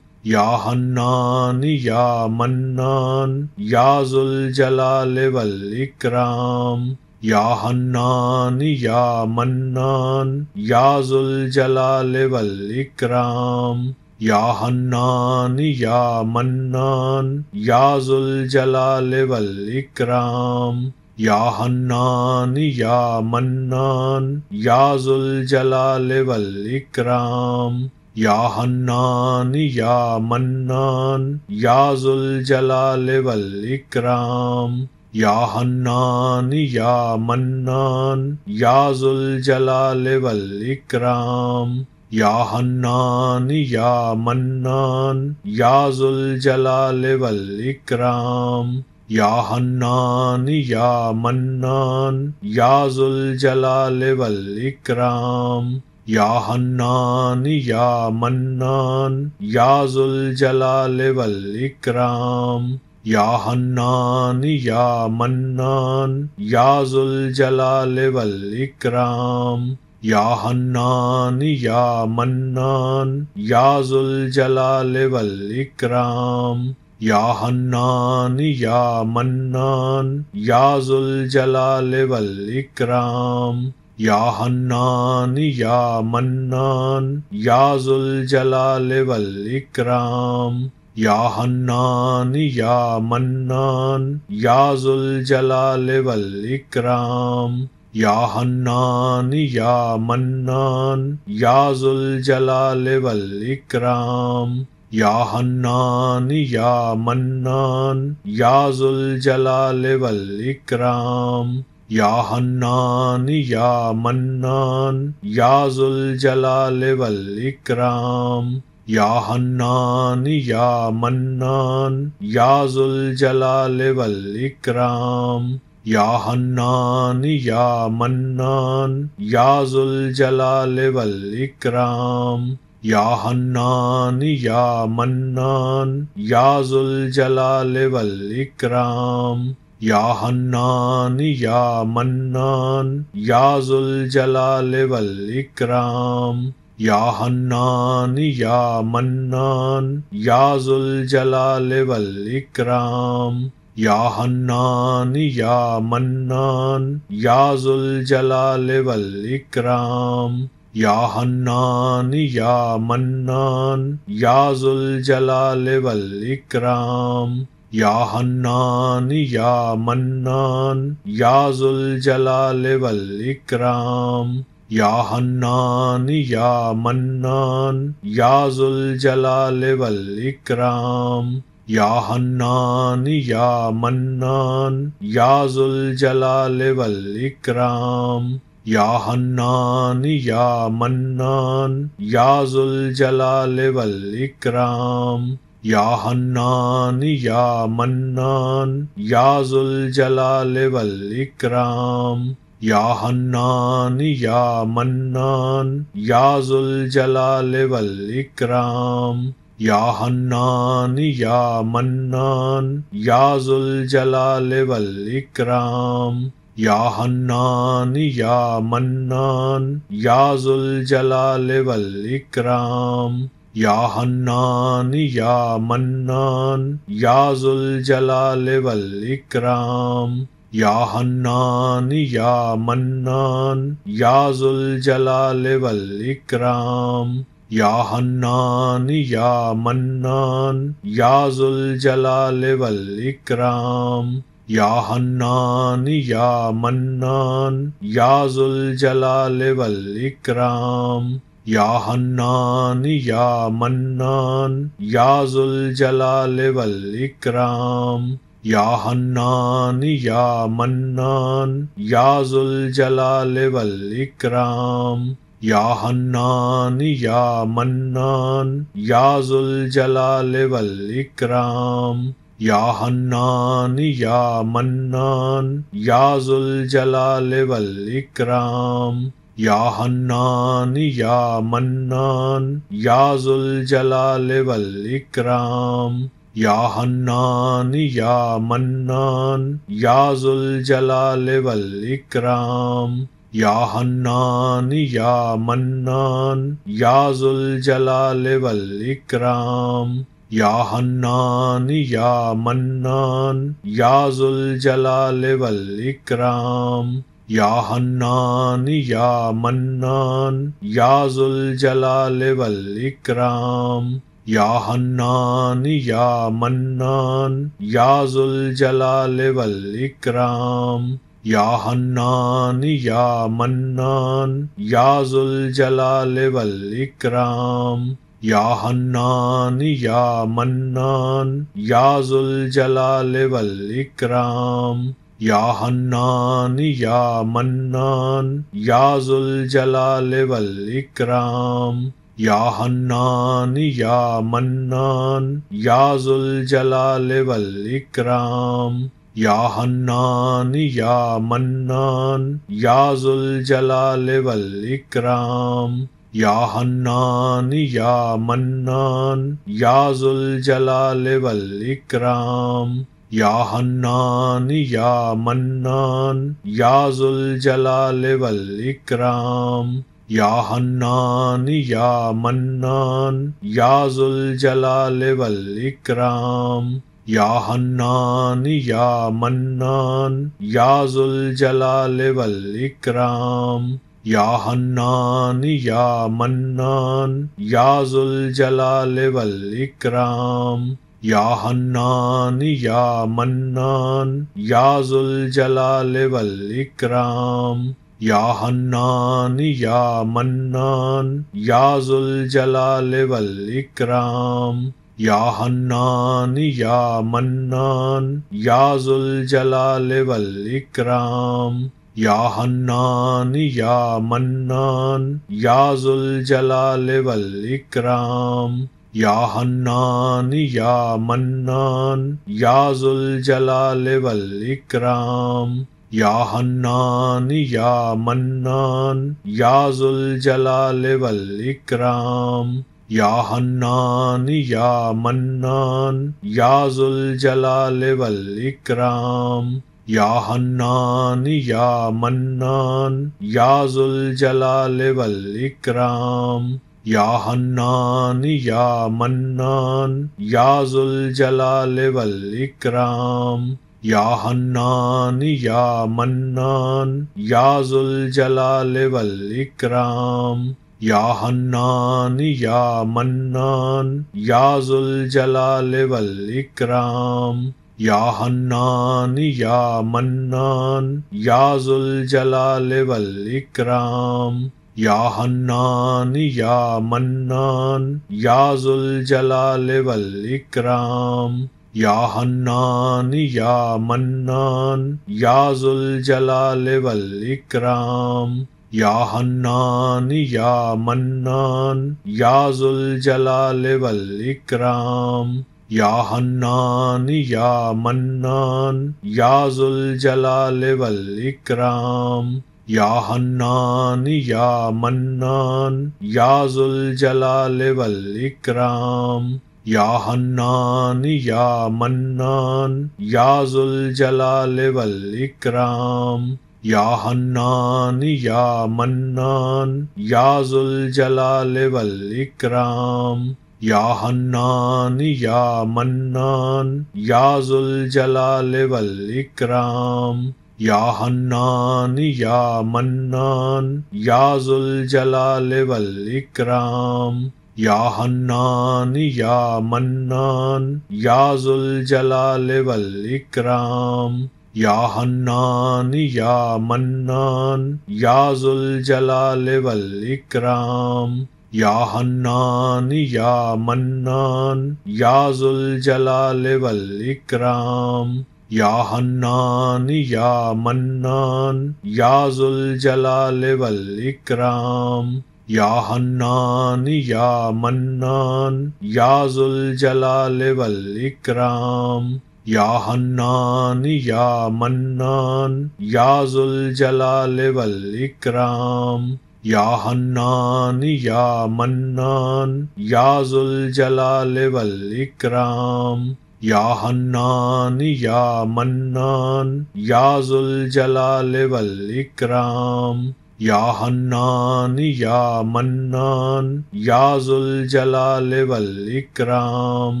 या हन्नान या मन्नान या जुल जलाल वल इकराम या हन्नान या मन्नान या जुल जलाल वल इकराम या हन्नान या मन्नान या जुल जलाल वल इकराम या हन्नान या मन्नान या जुल जलाल वल इकराम या हन्नान या मन्नान या जुल जलाल वल इकराम या हन्नान या मन्नान या जुल जलाल वल इकराम या हन्नान या मन्नान या जुल जलाल वल इकराम या हन्नान या मन्नान या जुल जलाल वल इकराम या हन्नान या मन्नान या जुल जलाल वल इकराम या हन्नान या मन्नान या जुल जलाल वल इकराम या हन्नान या मन्नान या जुल जलाल वल इकराम या हन्नान या मन्नान या जुल जलाल वल इकराम या हन्नान या मन्नान या जुल जलाल वल इकराम या हन्नान या मन्नान या जुल जलाल वल इकराम या हन्नान या मन्नान या जुल जलाल वल इकराम या हन्नान या मन्नान या जुल जलाल वल इकराम या हन्नान या मन्नान या जुल जलाल वल इकराम या हन्नान या मन्नान या जुल जलाल वल इकराम या हन्नान या मन्नान या जुल जलाल वल इकराम या हन्नान या मन्नान या जुल जलाल वल इकराम या हन्नान या मन्नान या जुल जलाल वल इकराम या हन्नान या मन्नान या जुल जलाल वल इकराम या हन्नान या मन्नान या जुल जलाल वल इकराम या हन्नान या मन्नान या जुल जलाल वल इकराम या हन्नान या मन्नान या जुल जलाल वल इकराम या हन्नान या मन्नान या जुल जलाल वल इकराम या हन्नान या मन्नान या जुल जलाल वल इकराम या हन्नान या मन्नान या जुल जलाल वल इकराम या हन्नान या मन्नान या जुल जलाल वल इकराम या हन्नान या मन्नान या जुल जलाल वल इकराम या हन्नान या मन्नान या जुल जलाल वल इकराम या हन्नान या मन्नान या जुल जलाल वल इकराम या हन्नान या मन्नान या जुल जलाल वल इकराम या हन्नान या मन्नान या जुल जलाल वल इकराम या हन्नान या मन्नान या जुल जलाल वल इकराम या हन्नान या मन्नान या जुल जलाल वल इकराम या हन्नान या मन्नान या जुल जलाल वल इकराम या हन्नान या मन्नान या जुल जलाल वल इकराम या हन्नान या मन्नान या जुल जलाल वल इकराम या हन्नान या मन्नान या जुल जलाल वल इकराम या हन्नान या मन्नान या जुल जलाल वल इकराम या हन्नान या मन्नान या जुल जलाल वल इकराम या हन्नान या मन्नान या जुल जलाल वल इकराम या हन्नान या मन्नान या जुल जलाल वल इकराम या हन्नान या मन्नान या जुल जलाल वल इकराम या हन्नान या मन्नान या जुल जलाल वल इकराम या हन्नान या मन्नान या जुल जलाल वल इकराम या हन्नान या मन्नान या जुल जलाल वल इकराम या हन्नान या मन्नान या जुल जलाल वल इकराम या हन्नान या मन्नान या जुल जलाल वल इकराम या हन्नान या मन्नान या जुल जलाल वल इकराम या हन्नान या मन्नान या जुल जलाल वल इकराम या हन्नान या मन्नान या जुल जलाल वल इकराम या हन्नान या मन्नान या जुल जलाल वल इकराम या हन्नान या मन्नान या जुल जलाल वल इकराम या हन्नान या मन्नान या जुल जलाल वल इकराम या हन्नान या मन्नान या जुल जलाल वल इकराम या हन्नान या मन्नान या जुल जलाल वल इकराम या हन्नान या मन्नान या जुल जलाल वल इकराम या हन्नान या मन्नान या जुल जलाल वल इकराम या हन्नान या मन्नान या जुल जलाल वल इकराम या हन्नान या मन्नान या जुल जलाल वल इकराम या हन्नान या मन्नान या जुल जलाल वल इकराम या हन्नान या मन्नान या जुल जलाल वल इकराम या हन्नान या मन्नान या जुल जलाल वल इकराम या हन्नान या मन्नान या जुल जलाल वल इकराम या हन्नान या मन्नान या जुल जलाल वल इकराम या हन्नान या मन्नान या जुल जलाल वल इकराम या हन्नान या मन्नान या जुल जलाल वल इकराम या हन्नान या मन्नान या जुल जलाल वल इकराम या हन्नान या मन्नान या जुल जलाल वल इकराम या हन्नान या मन्नान या जुल जलाल वल इकराम या हन्नान या मन्नान या जुल जलाल वल इकराम या हन्नान या मन्नान या जुल जलाल वल इकराम या हन्नान या मन्नान या जुल जलाल वल इकराम या हन्नान या मन्नान या जुल जलाल वल इकराम या हन्नान या मन्नान या जुल जलाल वल इकराम या हन्नान या मन्नान या जुल जलाल वल इकराम या हन्नान या मन्नान या जुल जलाल वल इकराम या हन्नान या मन्नान या जुल जलाल वल इकराम या हन्नान या मन्नान या जुल जलाल वल इकराम या हन्नान या मन्नान या जुल जलाल वल इकराम या हन्नान या मन्नान या जुल जलाल वल इकराम या हन्नान या मन्नान या जुल जलाल वल इकराम या हन्नान या मन्नान या जुल जलाल वल इकराम या हन्नान या मन्नान या जुल जलाल वल इकराम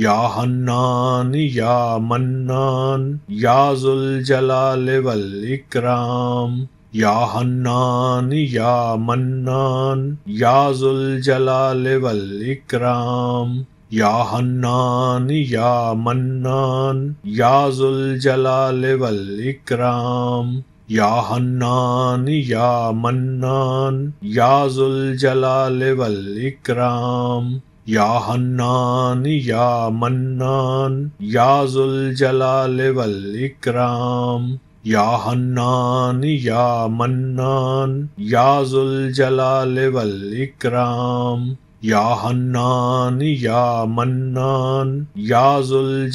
या हन्नान या मन्नान या जुल जलाल वल इकराम या हन्नान या मन्नान या जुल जलाल वल इकराम या हन्नान या मन्नान या जुल जलाल वल इकराम या हन्नान या मन्नान या जलाल वल इकराम या हन्नान या मन्नान या जलाल वल इकराम या हन्नान या मन्नान या जलाल वल इकराम या हन्नान या मन्नान या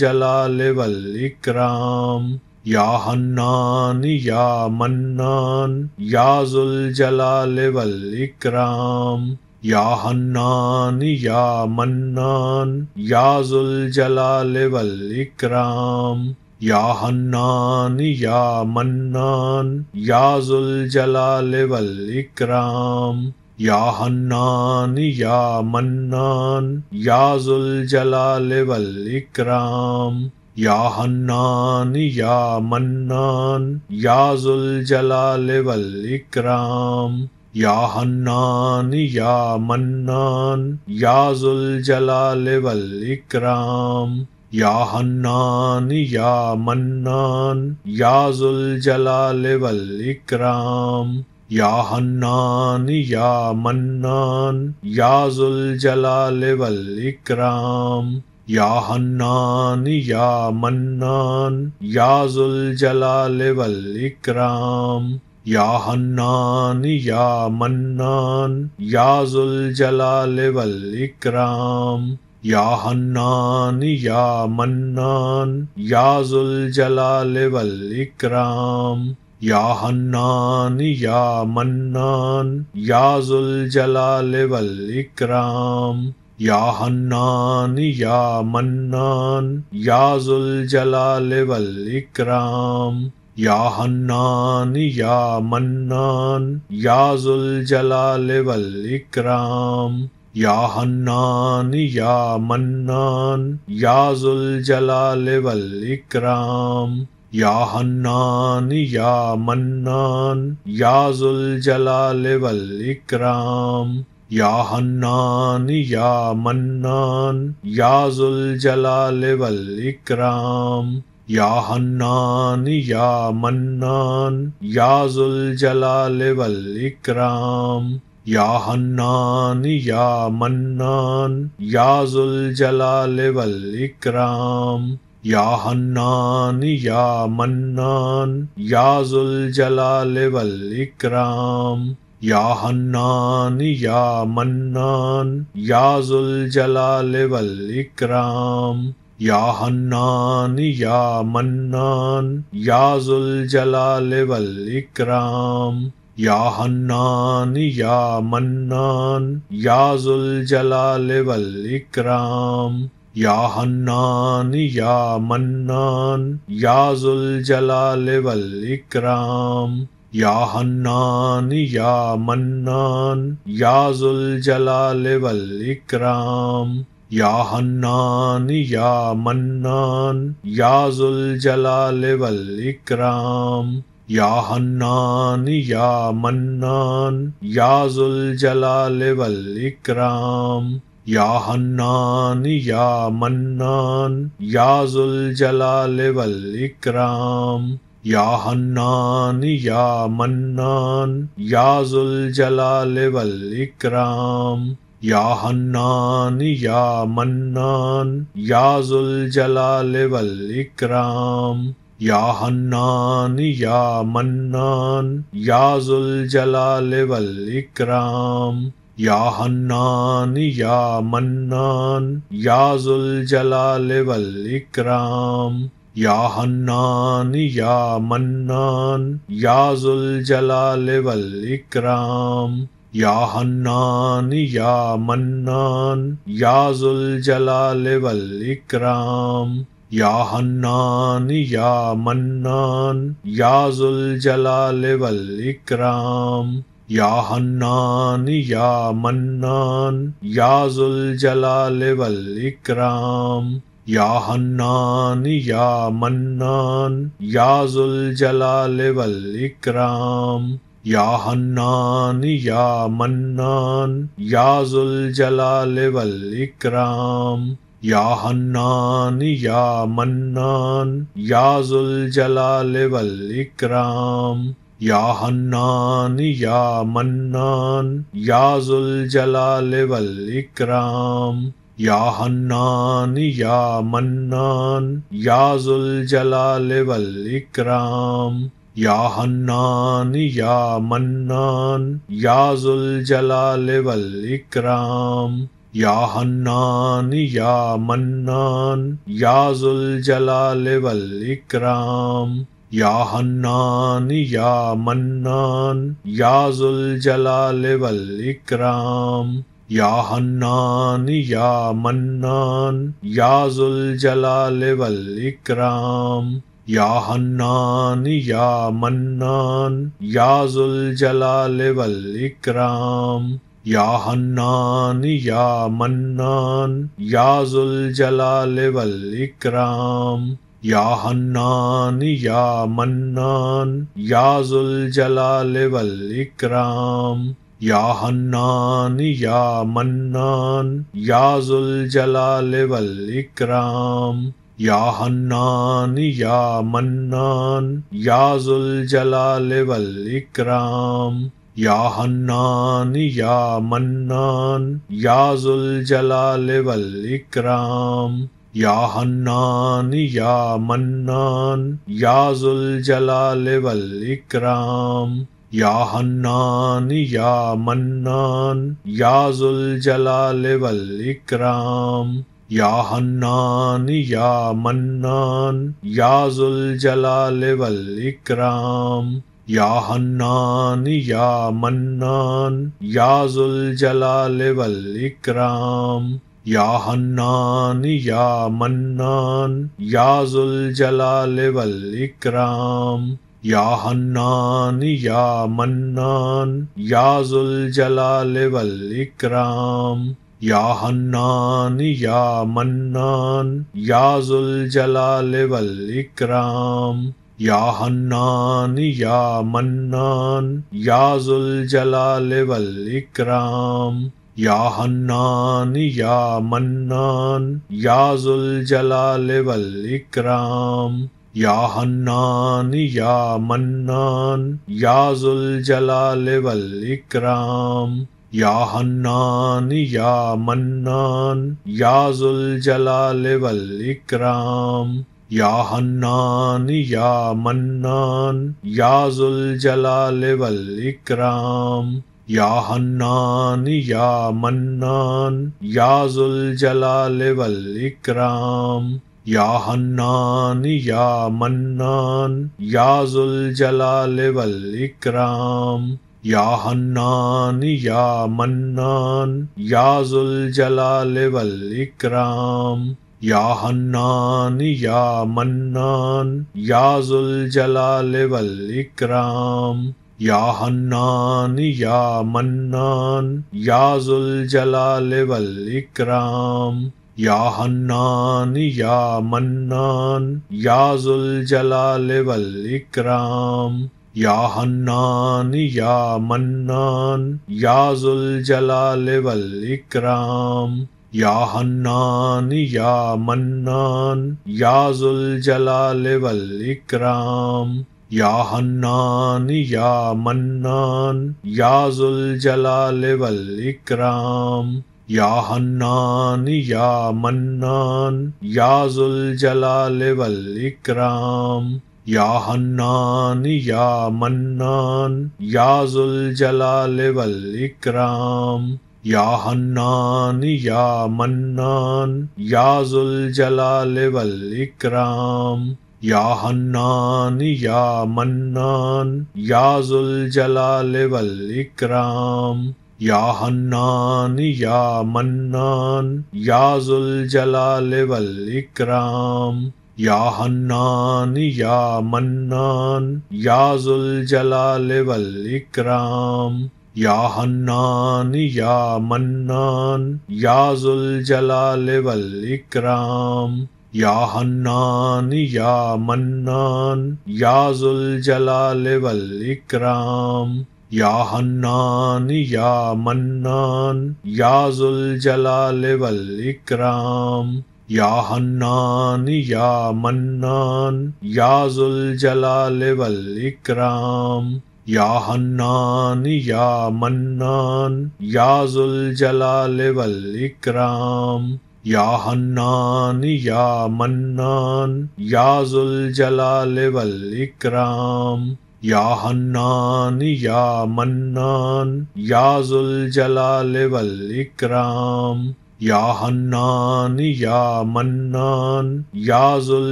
जलाल वल इकराम या हन्नान या मन्नान या जुल जलाल वल इकराम या हन्नान या मन्नान या जुल जलाल वल इकराम या हन्नान या मन्नान या जुल जलाल वल इकराम या हन्नान या मन्नान या जुल जलाल वल इकराम या हन्नान या मन्नान या जुल जलाल वल इकराम या हन्नान या मन्नान या जुल जलाल वल इकराम या हन्नान या मन्नान या जुल जलाल वल इकराम या हन्नान या मन्नान या जुल जलाल वल इकराम या हन्नान या मन्नान या जुल जलाल वल इकराम या हन्नान या मन्नान या जुल जलाल वल इकराम या हन्नान या मन्नान या जुल जलाल वल इकराम या हन्नान या मन्नान या जुल जलाल वल इकराम या हन्नान या मन्नान या जुल जलाल वल इकराम या हन्नान या मन्नान या जुल जलाल वल इकराम या हन्नान या मन्नान या जुल जलाल वल इकराम या हन्नान या मन्नान या जुल जलाल वल इकराम या हन्नान या मन्नान या जुल जलाल वल इकराम या हन्नान या मन्नान या जुल जलाल वल इकराम या हन्नान या मन्नान या जुल जलाल वल इकराम या हन्नान या मन्नान या जुल जलाल वल इकराम या हन्नान या मन्नान या जुल जलाल वल इकराम या हन्नान या मन्नान या जुल जलाल वल इकराम या हन्नान या मन्नान या जुल जलाल वल इकराम या हन्नान या मन्नान या जुल जलाल वल इकराम या हन्नान या मन्नान या जुल जलाल वल इकराम या हन्नान या मन्नान या जुल जलाल वल इकराम या हन्नान या मन्नान या जुल जलाल वल इकराम या हन्नान या मन्नान या जुल जलाल वल इकराम या हन्नान या मन्नान या जुल जलाल वल इकराम या हन्नान या मन्नान या जुल जलाल वल इकराम या हन्नान या मन्नान या जुल जलाल वल इकराम या हन्नान या मन्नान या जुल जलाल वल इकराम या हन्नान या मन्नान या जुल जलाल वल इकराम या हन्नान या मन्नान या जुल जलाल वल इकराम या हन्नान या मन्नान या जुल जलाल वल इकराम या हन्नान या मन्नान या जुल जलाल वल इकराम या हन्नान या मन्नान या जुल जलाल वल इकराम या हन्नान या मन्नान या जुल जलाल वल इकराम या हन्नान या मन्नान या जुल जलाल वल इकराम या हन्नान या मन्नान या जुल जलाल वल इकराम या हन्नान या मन्नान या जुल जलाल वल इकराम या हन्नान या मन्नान या जुल जलाल वल इकराम या हन्नान या मन्नान या जुल जलाल वल इकराम या हन्नान या मन्नान या जुल जलाल वल इकराम या हन्नान या मन्नान या जुल जलाल वल इकराम या हन्नान या मन्नान या जुल जलाल वल इकराम या हन्नान या मन्नान या जुल जलाल वल इकराम या हन्नान या मन्नान या जुल जलाल वल इकराम या हन्नान या मन्नान या जुल जलाल वल इकराम या हन्नान या मन्नान या जुल जलाल वल इकराम या हन्नान या मन्नान या जुल जलाल वल इकराम या हन्नान या मन्नान या जुल जलाल वल इकराम या हन्नान या मन्नान या जुल जलाल वल इकराम या हन्नान या मन्नान या जुल जलाल वल इकराम या हन्नान या मन्नान या जुल जलाल वल इकराम या हन्नान या मन्नान या जुल जलाल वल इकराम या हन्नान या मन्नान या जुल जलाल वल इकराम या हन्नान या मन्नान या जुल जलाल वल इकराम या हन्नान या मन्नान या जुल जलाल वल इकराम या हन्नान या मन्नान या जुल जलाल वल इकराम या हन्नान या मन्नान या जुल जलाल वल इकराम या हन्नान या मन्नान या जुल जलाल वल इकराम या हन्नान या मन्नान या जुल जलाल वल इकराम या हन्नान या मन्नान या जुल जलाल वल इकराम या हन्नान या मन्नान या जुल जलाल वल इकराम या हन्नान या मन्नान या जुल जलाल वल इकराम या हन्नान या मन्नान या जुल जलाल वल इकराम या हन्नान या मन्नान या जुल जलाल वल इकराम या हन्नान या मन्नान या जुल जलाल वल इकराम या हन्नान या मन्नान या जुल जलाल वल इकराम या हन्नान या मन्नान या जुल जलाल वल इकराम या हन्नान या मन्नान या जुल जलाल वल इकराम या हन्नान या मन्नान या जुल जलाल वल इकराम या हन्नान या मन्नान या जुल जलाल वल इकराम या हन्नान या मन्नान या जुल जलाल वल इकराम या हन्नान या मन्नान या जुल जलाल वल इकराम या हन्नान या मन्नान या जुल जलाल वल इकराम या हन्नान या मन्नान या जुल जलाल वल इकराम या हन्नान या मन्नान या जुल जलाल वल इकराम या हन्नान या मन्नान या जुल जलाल वल इकराम या हन्नान या मन्नान या जुल जलाल वल इकराम या हन्नान या मन्नान या जुल जलाल वल इकराम या हन्नान या मन्नान या जुल जलाल वल इकराम या हन्नान या मन्नान या जुल जलाल वल इकराम या हन्नान या मन्नान या जुल जलाल वल इकराम या हन्नान या मन्नान या जुल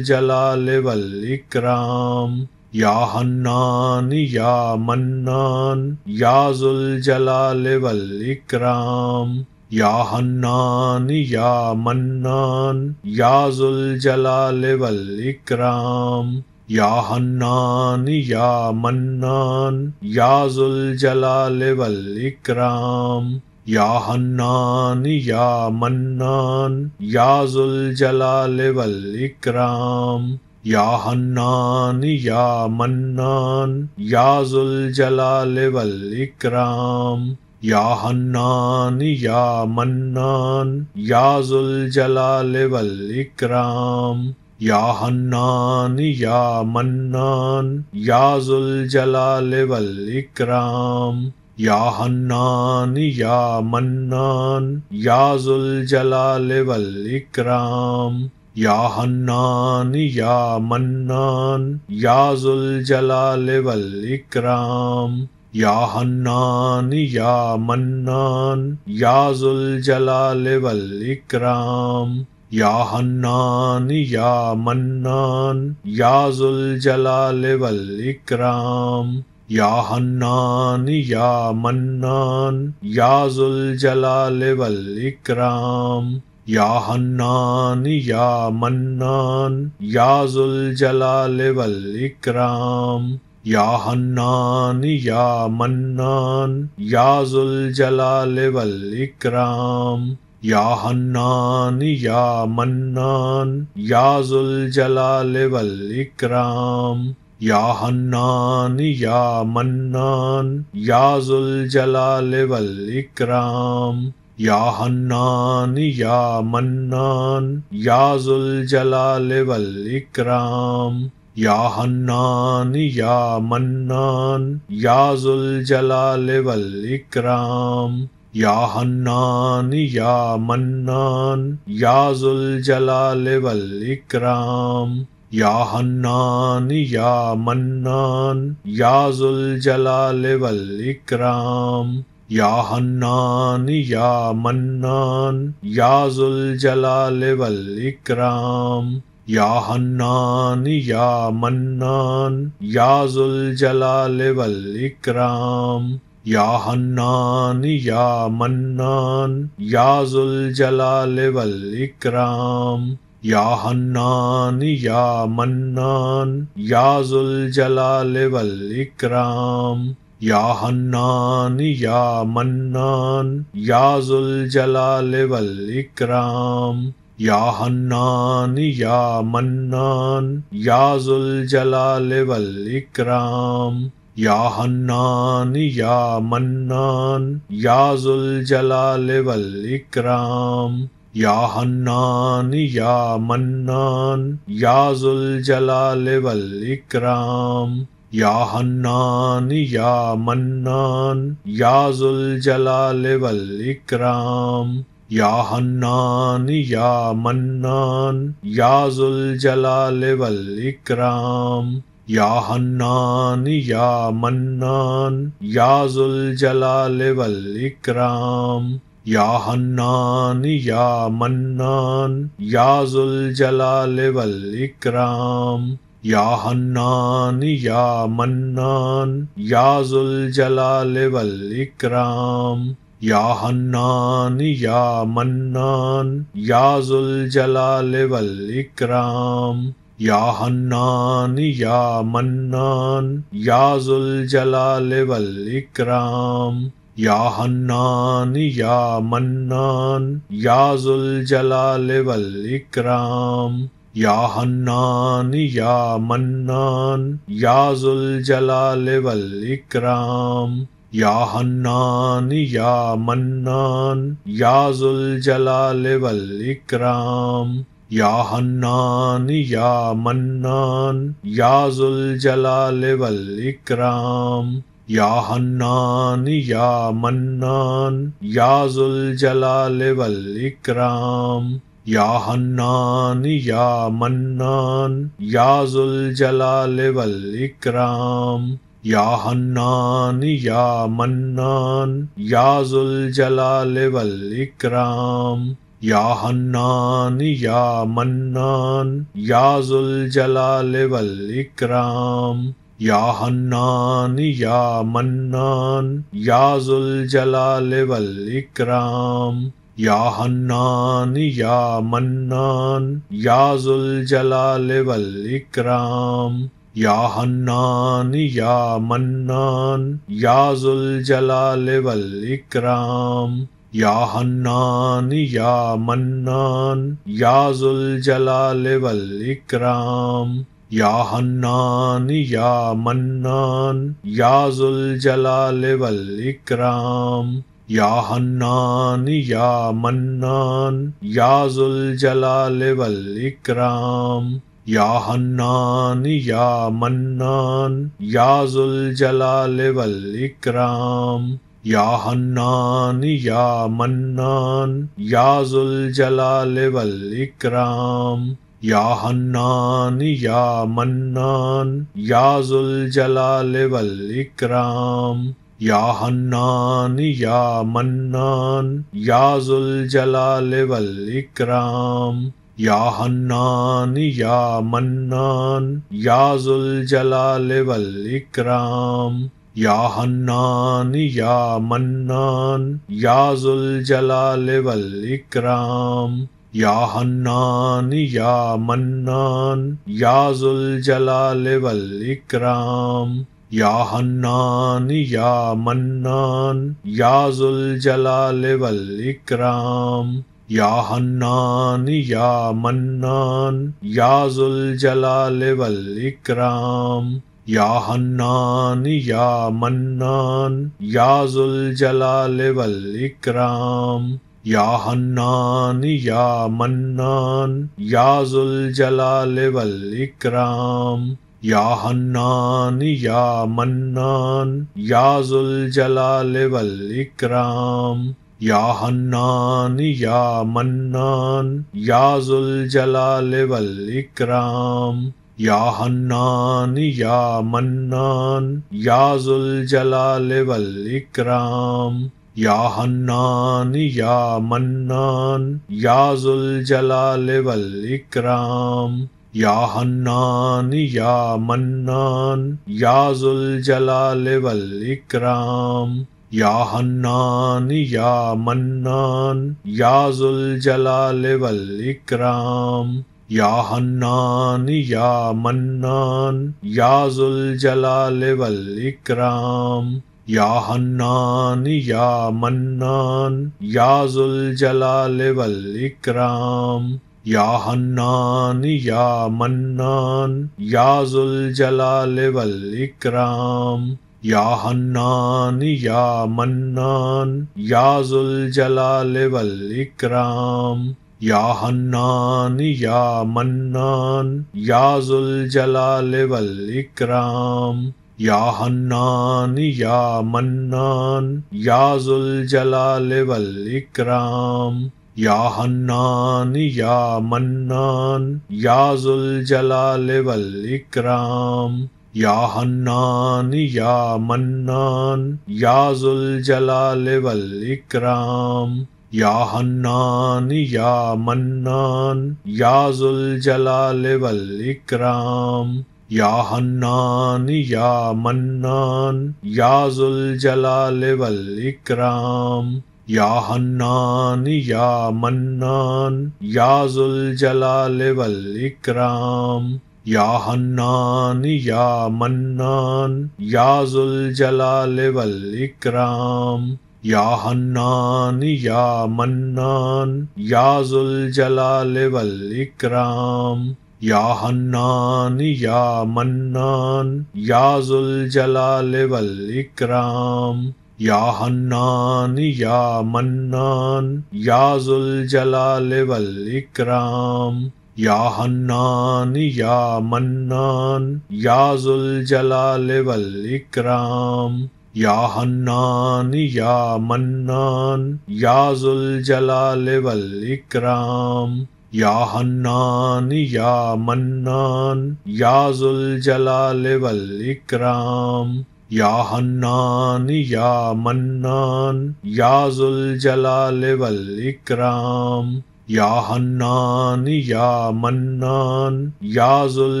जलाल वल इकराम या हन्नान या मन्नान या जुल जलाल वल इकराम या हन्नान या मन्नान या जुल जलाल वल इकराम या हन्नान या मन्नान या जुल जलाल वल इकराम या हन्नान या मन्नान या जुल जलाल वल इकराम या हन्नान या मन्नान या जुल जलाल वल इकराम या हन्नान या मन्नान या जुल जलाल वल इकराम या हन्नान या मन्नान या जुल जलाल वल इकराम या हन्नान या मन्नान या जुल जलाल वल इकराम या हन्नान या मन्नान या जुल जलाल वल इकराम या हन्नान या मन्नान या जुल जलाल वल इकराम या हन्नान या मन्नान या जुल जलाल वल इकराम या हन्नान या मन्नान या जुल जलाल वल इकराम या हन्नान या मन्नान या जुल जलाल वल इकराम या हन्नान या मन्नान या जुल जलाल वल इकराम या हन्नान या मन्नान या जुल जलाल वल इकराम या हन्नान या मन्नान या जुल जलाल वल इकराम या हन्नान या मन्नान या जुल जलाल वल इकराम या हन्नान या मन्नान या जुल जलाल वल इकराम या हन्नान या मन्नान या जुल जलाल वल इकराम या हन्नान या मन्नान या जुल जलाल वल इकराम या हन्नान या मन्नान या जुल जलाल वल इकराम या हन्नान या मन्नान या जुल जलाल वल इकराम या हन्नान या मन्नान या जुल जलाल वल इकराम या हन्नान या मन्नान या जुल जलाल वल इकराम या हन्नान या मन्नान या जुल जलाल वल इकराम या हन्नान या मन्नान या जुल जलाल वल इकराम या हन्नान या मन्नान या जुल जलाल वल इकराम या हन्नान या मन्नान या जुल जलाल वल इकराम या हन्नान या मन्नान या जुल जलाल वल इकराम या हन्नान या मन्नान या जुल जलाल वल इकराम या हन्नान या मन्नान या जुल जलाल वल इकराम या हन्नान या मन्नान या जुल जलाल वल इकराम या हन्नान या मन्नान या जुल जलाल वल इकराम या हन्नान या मन्नान या जुल जलाल वल इकराम या हन्नान या मन्नान या जुल जलाल वल इकराम या हन्नान या मन्नान या जुल जलाल वल इकराम या हन्नान या मन्नान या जुल जलाल वल इकराम या हन्नान या मन्नान या जुल जलाल वल इकराम या हन्नान या मन्नान या जुल जलाल वल इकराम या हन्नान या मन्नान या जुल जलाल वल इकराम या हन्नान या मन्नान या जुल जलाल वल इकराम या हन्नान या मन्नान या जुल जलाल वल इकराम या हन्नान या मन्नान या जुल जलाल वल इकराम या हन्नान या मन्नान या जुल जलाल वल इकराम या हन्नान या मन्नान या जुल जलाल वल इकराम या हन्नान या मन्नान या जुल जलाल वल इकराम या हन्नान या मन्नान या जुल जलाल वल इकराम या हन्नान या मन्नान या जुल जलाल वल इकराम या हन्नान या मन्नान या जुल जलाल वल इकराम या हन्नान या मन्नान या जुल जलाल वल इकराम या हन्नान या मन्नान या जुल जलाल वल इकराम या हन्नान या मन्नान या जुल जलाल वल इकराम या हन्नान या मन्नान या जुल जलाल वल इकराम या हन्नान या मन्नान या जुल जलाल वल इकराम या हन्नान या मन्नान या जुल जलाल वल इकराम या हन्नान या मन्नान या जुल जलाल वल इकराम या हन्नान या मन्नान या जुल जलाल वल इकराम या हन्नान या मन्नान या जुल जलाल वल इकराम या हन्नान या मन्नान या जुल जलाल वल इकराम या हन्नान या मन्नान या जुल जलाल वल इकराम या हन्नान या मन्नान या जुल जलाल वल इकराम या हन्नान या मन्नान या जुल जलाल वल इकराम या हन्नान या मन्नान या जुल जलाल वल इकराम या हन्नान या मन्नान या जुल जलाल वल इकराम या हन्नान या मन्नान या जुल जलाल वल इकराम या हन्नान या मन्नान या जुल जलाल वल इकराम या हन्नान या मन्नान या जुल जलाल वल इकराम या हन्नान या मन्नान या जुल जलाल वल इकराम या हन्नान या मन्नान या जुल जलाल वल इकराम या हन्नान या मन्नान या जुल जलाल वल इकराम या हन्नान या मन्नान या जुल जलाल वल इकराम या हन्नान या मन्नान या जुल जलाल वल इकराम या हन्नान या मन्नान या जुल जलाल वल इकराम या हन्नान या मन्नान या जुल जलाल वल इकराम या हन्नान या मन्नान या जुल जलाल वल इकराम या हन्नान या मन्नान या जुल जलाल वल इकराम या हन्नान या मन्नान या जुल जलाल वल इकराम या हन्नान या मन्नान या जुल जलाल वल इकराम या हन्नान या मन्नान या जुल जलाल वल इकराम या हन्नान या मन्नान या जुल जलाल वल इकराम या हन्नान या मन्नान या जुल जलाल वल इकराम या हन्नान या मन्नान या जुल जलाल वल इकराम या हन्नान या मन्नान या जुल जलाल वल इकराम या हन्नान या मन्नान या जुल जलाल वल इकराम या हन्नान या मन्नान या जुल जलाल वल इकराम या हन्नान या मन्नान या जुल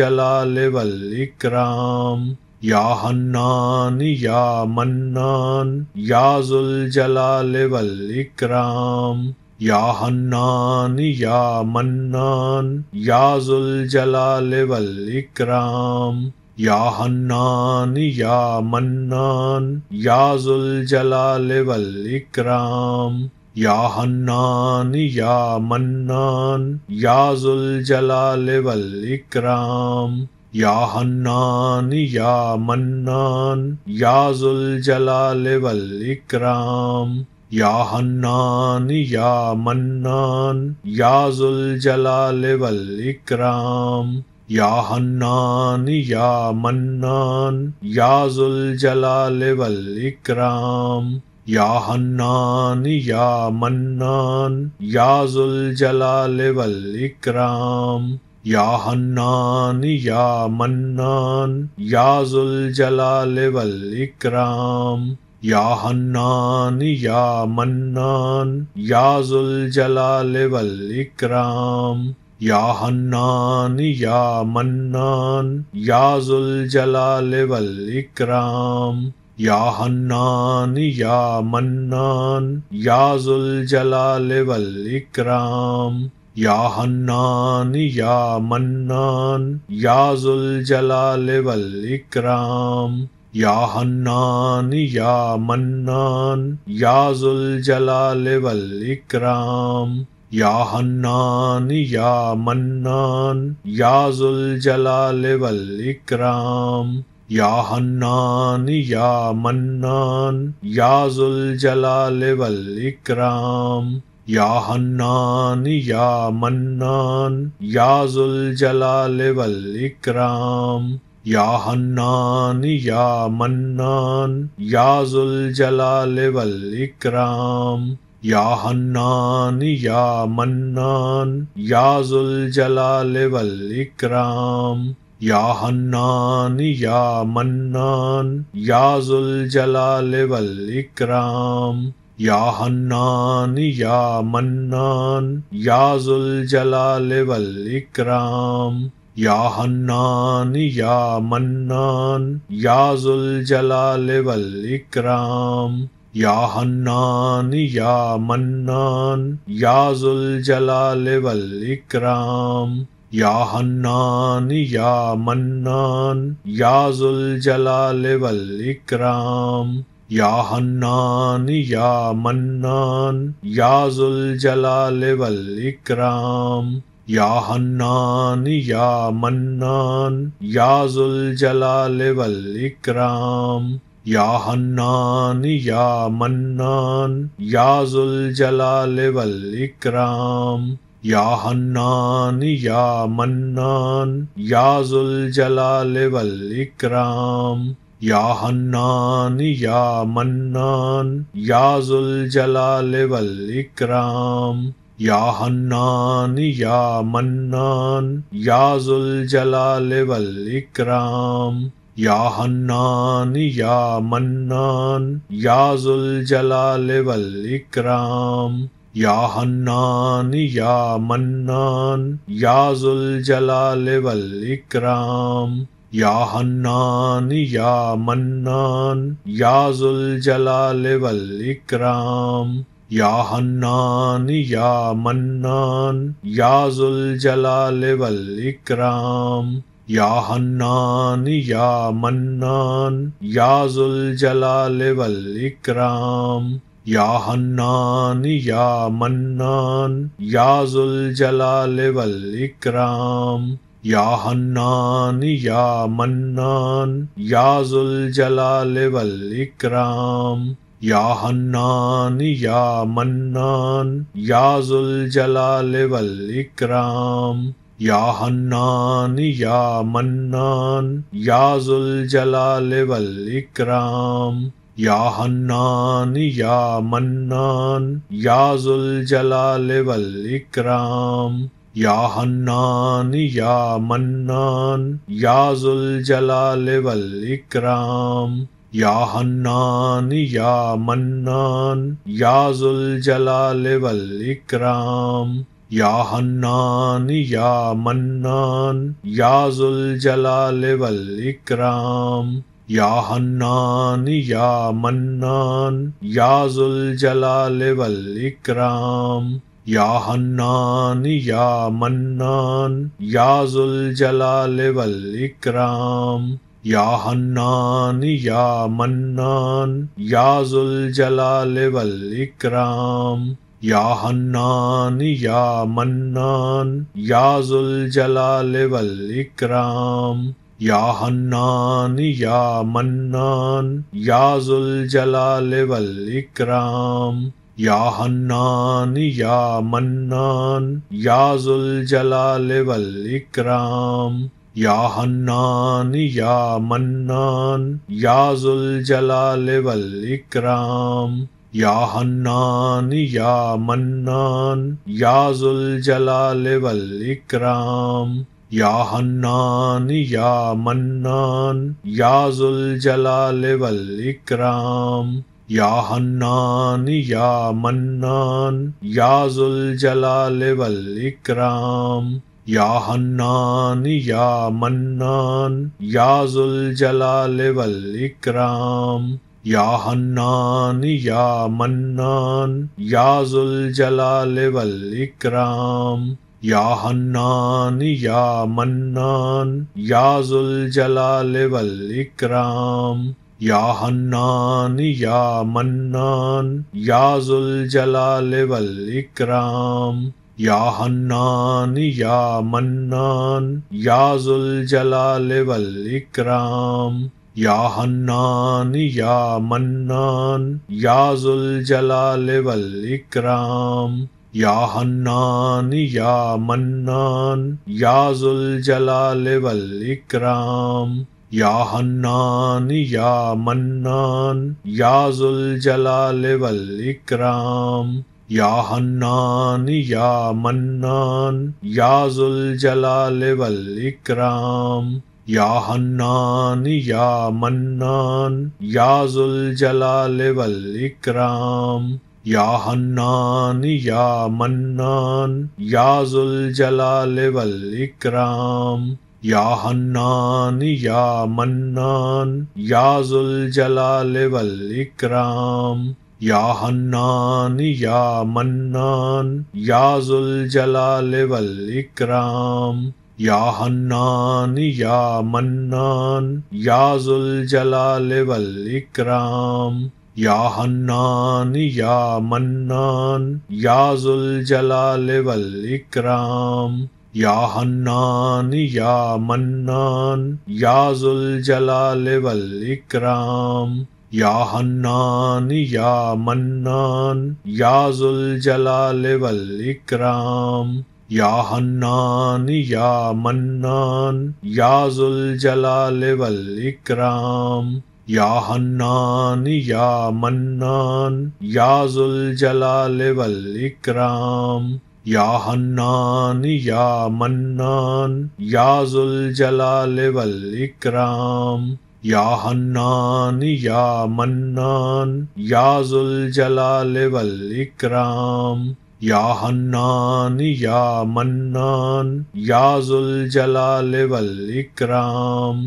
जलाल वल इकराम या हन्नान या मन्नान या जुल जलाल वल इकराम या हन्नान या मन्नान या जुल जलाल वल इकराम या हन्नान या मन्नान या जुल जलाल वल इकराम या हन्नान या मन्नान या जुल जलाल वल इकराम या हन्नान या मन्नान या जुल जलाल वल इकराम या हन्नान या मन्नान या जुल जलाल वल इकराम या हन्नान या मन्नान या जुल जलाल वल इकराम या हन्नान या मन्नान या जुल जलाल वल इकराम या हन्नान या मन्नान या जुल जलाल वल इकराम या हन्नान या मन्नान या जुल जलाल वल इकराम या हन्नान या मन्नान या जुल जलाल वल इकराम या हन्नान या मन्नान या जुल जलाल वल इकराम या हन्नान या मन्नान या जुल जलाल वल इकराम या हन्नान या मन्नान या जुल जलाल वल इकराम या हन्नान या मन्नान या जुल जलाल वल इकराम या हन्नान या मन्नान या जुल जलाल वल इकराम या हन्नान या मन्नान या जुल जलाल वल इकराम या हन्नान या मन्नान या जुल जलाल वल इकराम या हन्नान या मन्नान या जुल जलाल वल इकराम या हन्नान या मन्नान या जुल जलाल वल इकराम या हन्नान या मन्नान या जुल जलाल वल इकराम या हन्नान या मन्नान या जुल जलाल वल इकराम या हन्नान या मन्नान या जुल जलाल वल इकराम या हन्नान या मन्नान या जुल जलाल वल इकराम या हन्नान या मन्नान या जुल जलाल वल इकराम या हन्नान या मन्नान या जुल जलाल वल इकराम या हन्नान या मन्नान या जुल जलाल वल इकराम या हन्नान या मन्नान या जुल जलाल वल इकराम या हन्नान या मन्नान या जुल जलाल वल इकराम या हन्नान या मन्नान या जुल जलाल वल इकराम या हन्नान या मन्नान या जुल जलाल वल इकराम या हन्नान या मन्नान या जुल जलाल वल इकराम या हन्नान या मन्नान या जुल जलाल वल इकराम या हन्नान या मन्नान या जुल जलाल वल इकराम या हन्नान या मन्नान या जुल जलाल वल इकराम या हन्नान या मन्नान या जुल जलाल वल इकराम या हन्नान या मन्नान या जुल जलाल वल इकराम या हन्नान या मन्नान या जुल जलाल वल इकराम या हन्नान या मन्नान या जुल जलाल वल इकराम या हन्नान या मन्नान या जुल जलाल वल इकराम या हन्नान या मन्नान या जुल जलाल वल इकराम या हन्नान या मन्नान या जुल जलाल वल इकराम या हन्नान या मन्नान या जुल जलाल वल इकराम या हन्नान या मन्नान या जुल जलाल वल इकराम या हन्नान या मन्नान या जुल जलाल वल इकराम या हन्नान या मन्नान या जुल जलाल वल इकराम या हन्नान या मन्नान या जुल जलाल वल इकराम या हन्नान या मन्नान या जुल जलाल वल इकराम या हन्नान या मन्नान या जुल जलाल वल इकराम या हन्नान या मन्नान या जुल जलाल वल इकराम या हन्नान या मन्नान या जुल जलाल वल इकराम या हन्नान या मन्नान या जुल जलाल वल इकराम या हन्नान या मन्नान या जुल जलाल वल इकराम या हन्नान या मन्नान या जुल जलाल वल इकराम या हन्नान या मन्नान या जुल जलाल वल इकराम या हन्नान या मन्नान या जुल जलाल वल इकराम या हन्नान या मन्नान या जुल जलाल वल इकराम या हन्नान या मन्नान या जुल जलाल वल इकराम या हन्नान या मन्नान या जुल जलाल वल इकराम या हन्नान या मन्नान या जुल जलाल वल इकराम या हन्नान या मन्नान या जुल जलाल वल इकराम या हन्नान या मन्नान या जुल जलाल वल इकराम या हन्नान या मन्नान या जुल जलाल वल इकराम या हन्नान या मन्नान या जुल जलाल वल इकराम या हन्नान या मन्नान या जुल जलाल वल इकराम या हन्नान या मन्नान या जुल जलाल वल इकराम या हन्नान या मन्नान या जुल जलाल वल इकराम या हन्नान या मन्नान या जुल जलाल वल इकराम या हन्नान या मन्नान या जुल जलाल वल इकराम या हन्नान या मन्नान या जुल जलाल वल इकराम या हन्नान या मन्नान या जुल जलाल वल इकराम या हन्नान या मन्नान या जुल जलाल वल इकराम या हन्नान या मन्नान या जुल जलाल वल इकराम या हन्नान या मन्नान या जुल जलाल वल इकराम या हन्नान या मन्नान या जुल जलाल वल इकराम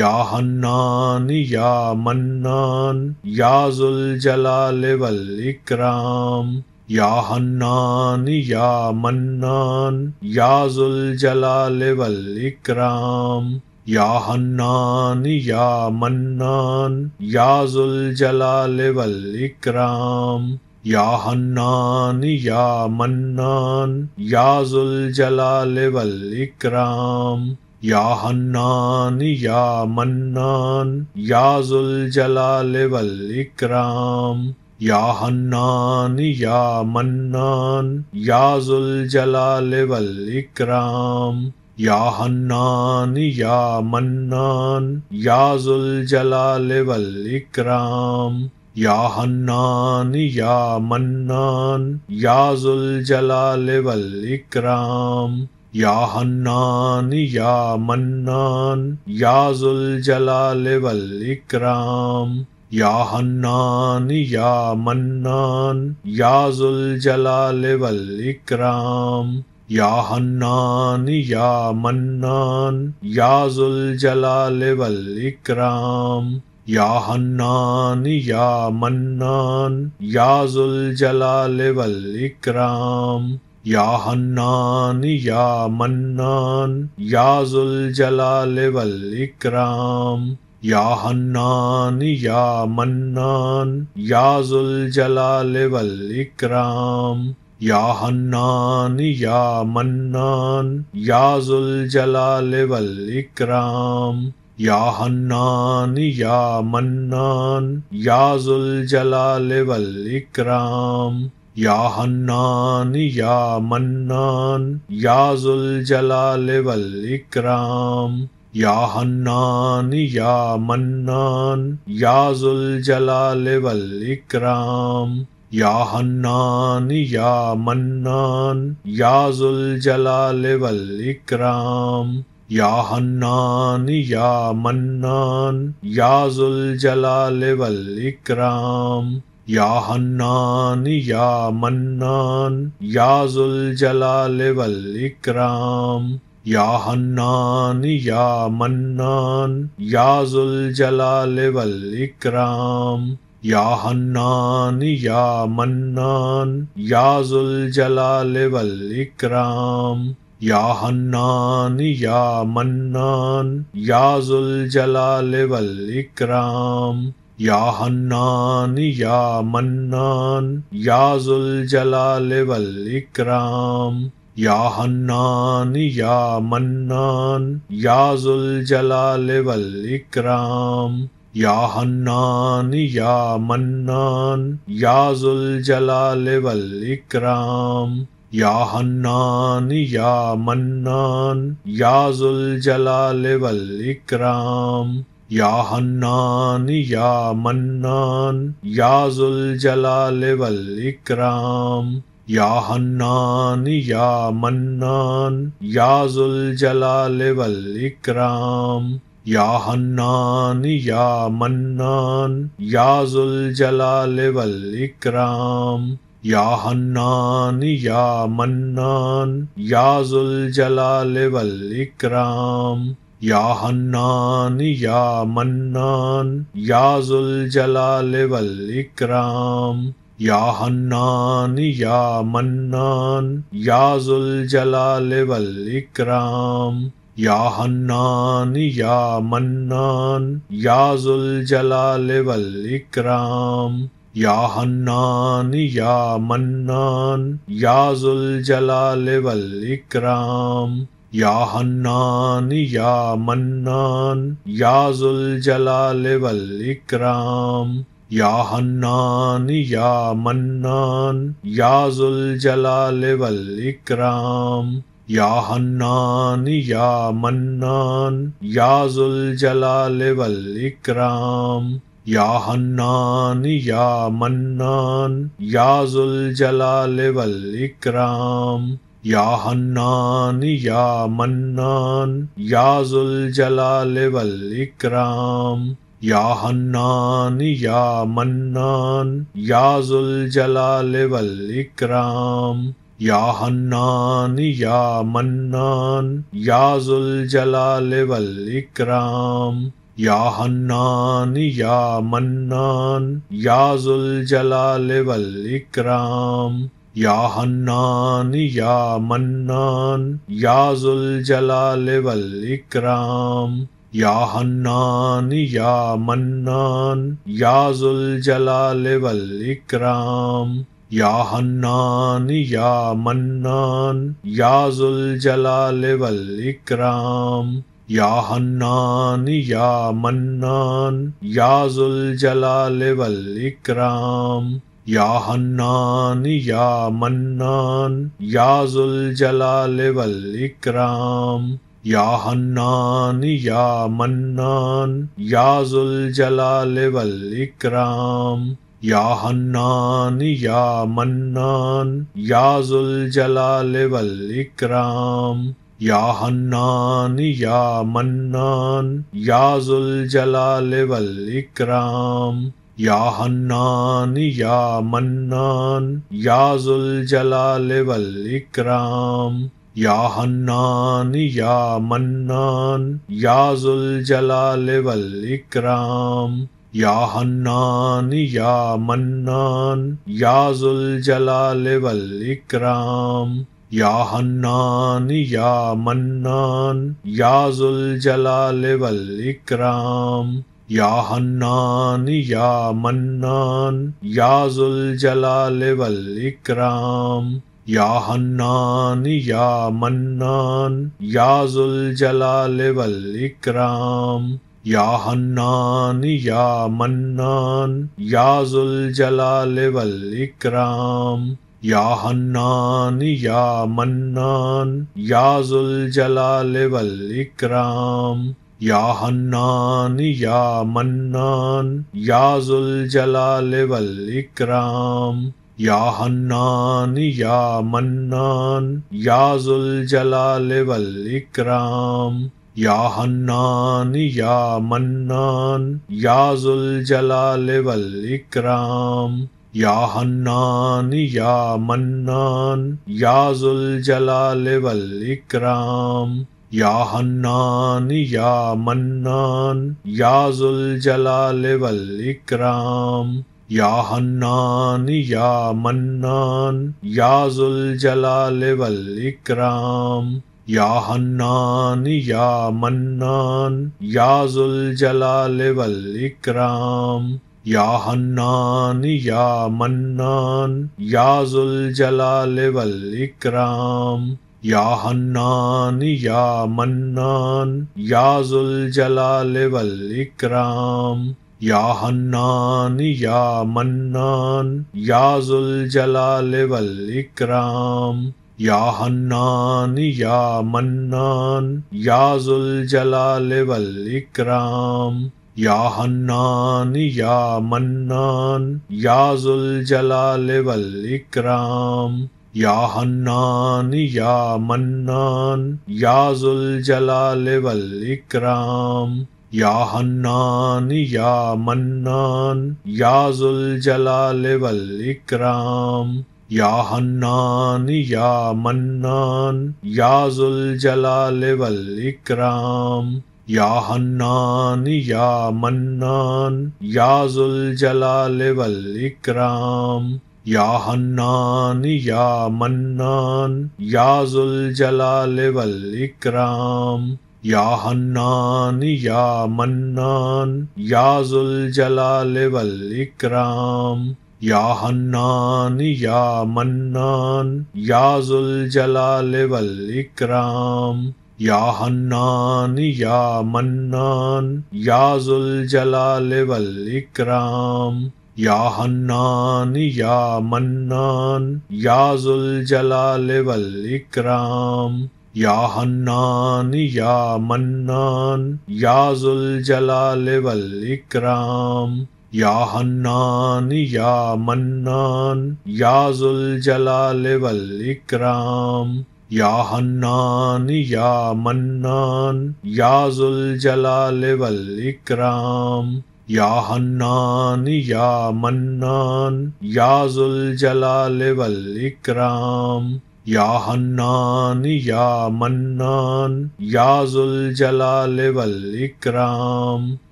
या हन्नान या मन्नान या जुल जलाल वल इकराम या हन्नान या मन्नान या जुल जलाल वल इकराम या हन्नान या मन्नान या जुल जलाल वल इकराम या हन्नान या मन्नान या जुल जलाल वल इकराम या हन्नान या मन्नान या जुल जलाल वल इकराम या हन्नान या मन्नान या जुल जलाल वल इकराम या हन्नान या मन्नान या जुल जलाल वल इकराम या हन्नान या मन्नान या जुल जलाल वल इकराम या हन्नान या मन्नान या जुल जलाल वल इकराम या हन्नान या मन्नान या जुल जलाल वल इकराम या हन्नान या मन्नान या जुल जलाल वल इकराम या हन्नान या मन्नान या जुल जलाल वल इकराम या हन्नान या मन्नान या जुल जलाल वल इकराम या हन्नान या मन्नान या जुल जलाल वल इकराम या हन्नान या मन्नान या जुल जलाल वल इकराम या हन्नान या मन्नान या जुल जलाल वल इकराम या हन्नान या मन्नान या जुल जलाल वल इकराम या हन्नान या मन्नान या जुल जलाल वल इकराम या हन्नान या मन्नान या जुल जलाल वल इकराम या हन्नान या मन्नान या जुल जलाल वल इकराम या हन्नान या मन्नान या जुल जलाल वल इकराम या हन्नान या मन्नान या जुल जलाल वल इकराम या हन्नान या मन्नान या जुल जलाल वल इकराम या हन्नान या मन्नान या जुल जलाल वल इकराम या हन्नान या मन्नान या जुल जलाल वल इकराम या हन्नान या मन्नान या जुल जलाल वल इकराम या हन्नान या मन्नान या जुल जलाल वल इकराम या हन्नान या मन्नान या जुल जलाल वल इकराम या हन्नान या मन्नान या जुल जलाल वल इकराम या हन्नान या मन्नान या जुल जलाल वल इकराम या हन्नान या मन्नान या जुल जलाल वल इकराम या हन्नान या मन्नान या जुल जलाल वल इकराम या हन्नान या मन्नान या जुल जलाल वल इकराम या हन्नान या मन्नान या जुल जलाल वल इकराम या हन्नान या मन्नान या जुल जलाल वल इकराम या हन्नान या मन्नान या जुल जलाल वल इकराम या हन्नान या मन्नान या जुल जलाल वल इकराम या हन्नान या मन्नान या जुल जलाल वल इकराम या हन्नान या मन्नान या जुल जलाल वल इकराम या हन्नान या मन्नान या जुल जलाल वल इकराम या हन्नान या मन्नान या जुल जलाल वल इकराम या हन्नान या मन्नान या जुल जलाल वल इकराम या हन्नान या मन्नान या जुल जलाल वल इकराम या हन्नान या मन्नान या जुल जलाल वल इकराम या हन्नान या मन्नान या जुल जलाल वल इकराम या हन्नान या मन्नान या जुल जलाल वल इकराम या हन्नान या मन्नान या जुल जलाल वल इकराम या हन्नान या मन्नान या जुल जलाल वल इकराम या हन्नान या मन्नान या जुल जलाल वल इकराम या हन्नान या मन्नान या जुल जलाल वल इकराम या हन्नान या मन्नान या जुल जलाल वल इकराम या हन्नान या मन्नान या जुल जलाल वल इकराम या हन्नान या मन्नान या जुल जलाल वल इकराम या हन्नान या मन्नान या जुल जलाल वल इकराम या हन्नान या मन्नान या जुल जलाल वल इकराम या हन्नान या मन्नान या जुल जलाल वल इकराम या हन्नान या मन्नान या जुल जलाल वल इकराम या हन्नान या मन्नान या जुल जलाल वल इकराम या हन्नान या मन्नान या जुल जलाल वल इकराम या हन्नान या मन्नान या जुल जलाल वल इकराम या हन्नान या मन्नान या जुल जलाल वल इकराम या हन्नान या मन्नान या जुल जलाल वल इकराम या हन्नान या मन्नान या जुल जलाल वल इकराम या हन्नान या मन्नान या जुल जलाल वल इकराम या हन्नान या मन्नान या जुल जलाल वल इकराम या हन्नान या मन्नान या जुल जलाल वल इकराम या हन्नान या मन्नान या जुल जलाल वल इकराम या हन्नान या मन्नान या जुल जलाल वल इकराम या हन्नान या मन्नान या जुल जलाल वल इकराम या हन्नान या मन्नान या जुल जलाल वल इकराम या हन्नान या मन्नान या जुल जलाल वल इकराम या हन्नान या मन्नान या जुल जलाल वल इकराम या हन्नान या मन्नान या जुल जलाल वल इकराम या हन्नान या मन्नान या जुल जलाल वल इकराम या हन्नान या मन्नान या जुल जलाल वल इकराम या हन्नान या मन्नान या जुल जलाल वल इकराम या हन्नान या मन्नान या जुल जलाल वल इकराम या हन्नान या मन्नान या जुल जलाल वल इकराम या हन्नान या मन्नान या जुल जलाल वल इकराम या हन्नान या मन्नान या जुल जलाल वल इकराम या हन्नान या मन्नान या जुल जलाल वल इकराम या हन्नान या मन्नान या जुल जलाल वल इकराम या हन्नान या मन्नान या जुल जलाल वल इकराम या हन्नान या मन्नान या जुल जलाल वल इकराम या हन्नान या मन्नान या जुल जलाल वल इकराम या हन्नान या मन्नान या जुल जलाल वल इकराम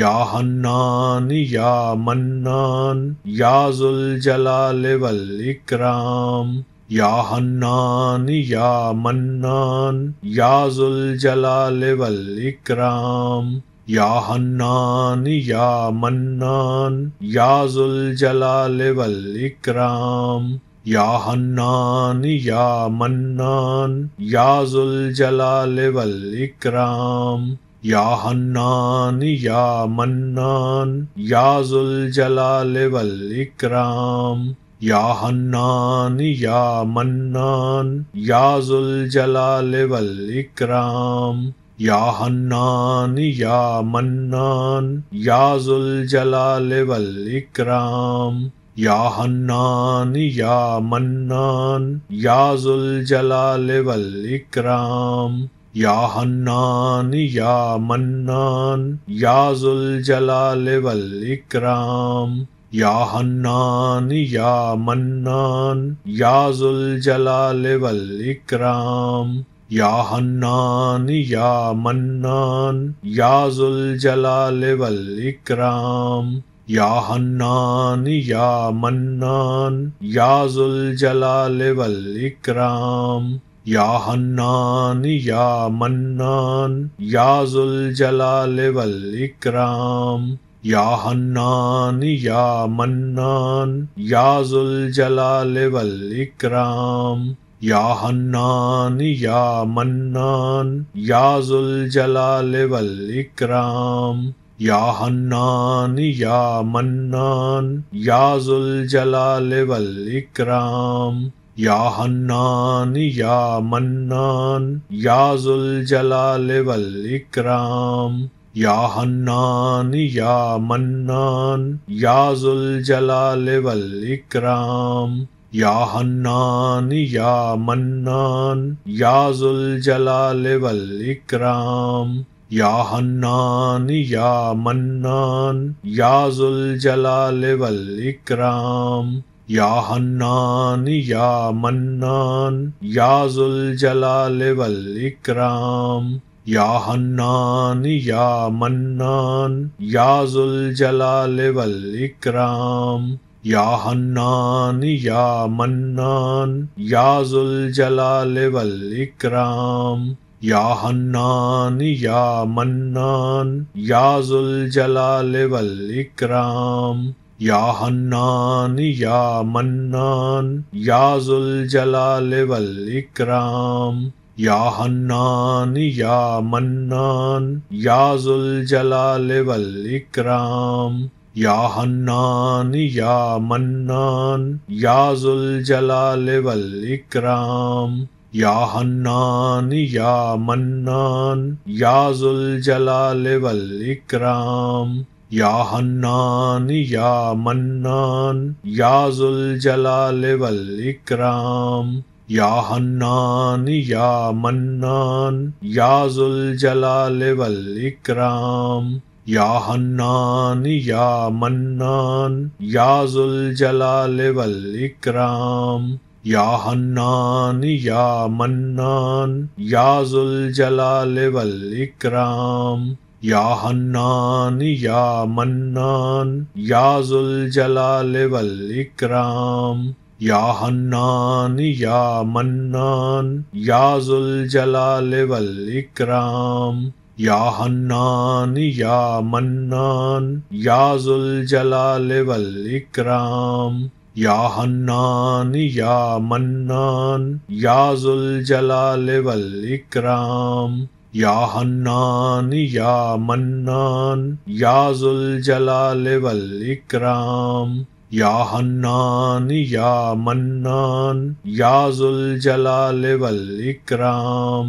या हन्नान या मन्नान या जुल जलाल वल इकराम या हन्नान या मन्नान या जुल जलाल वल इकराम या हन्नान या मन्नान या जुल जलाल वल इकराम या हन्नान या मन्नान या जुल जलाल वल इकराम या हन्नान या मन्नान या जुल जलाल वल इकराम या हन्नान या मन्नान या जुल जलाल वल इकराम या हन्नान या मन्नान या जुल जलाल वल इकराम या हन्नान या मन्नान या जुल जलाल वल इकराम या हन्नान या मन्नान या जुल जलाल वल इकराम या हन्नान या मन्नान या जुल जलाल वल इकराम या हन्नान या मन्नान या जुल जलाल वल इकराम या हन्नान या मन्नान या जुल जलाल वल इकराम या हन्नान या मन्नान या जुल जलाल वल इकराम या हन्नान या मन्नान या जुल जलाल वल इकराम या हन्नान या मन्नान या जुल जलाल वल इकराम या हन्नान या मन्नान या जुल जलाल वल इकराम या हन्नान या मन्नान या जुल जलाल वल इकराम या हन्नान या मन्नान या जुल जलाल वल इकराम या हन्नान या मन्नान या जुल जलाल वल इकराम या हन्नान या मन्नान या जुल जलाल वल इकराम या हन्नान या मन्नान या जुल जलाल वल इकराम या हन्नान या मन्नान या जुल जलाल वल इकराम या हन्नान या मन्नान या जुल जलाल वल इकराम या हन्नान या मन्नान या जुल जलाल वल इकराम या हन्नान या मन्नान या जुल जलाल वल इकराम या हन्नान या मन्नान या जुल जलाल वल इकराम या हन्नान या मन्नान या जुल जलाल वल इकराम या हन्नान या मन्नान या जुल जलाल वल इकराम या हन्नान या मन्नान या जुल जलाल वल इकराम या हन्नान या मन्नान या जुल जलाल वल इकराम या हन्नान या मन्नान या जुल जलाल वल इकराम या हन्नान या मन्नान या जुल जलाल वल इकराम या हन्नान या मन्नान या जुल जलाल वल इकराम या हन्नान या मन्नान या जुल जलाल वल इकराम या हन्नान या मन्नान या जुल जलाल वल इकराम या हन्नान या मन्नान या जुल जलाल वल इकराम या हन्नान या मन्नान या जुल जलाल वल इकराम या हन्नान या मन्नान या जुल जलाल वल इकराम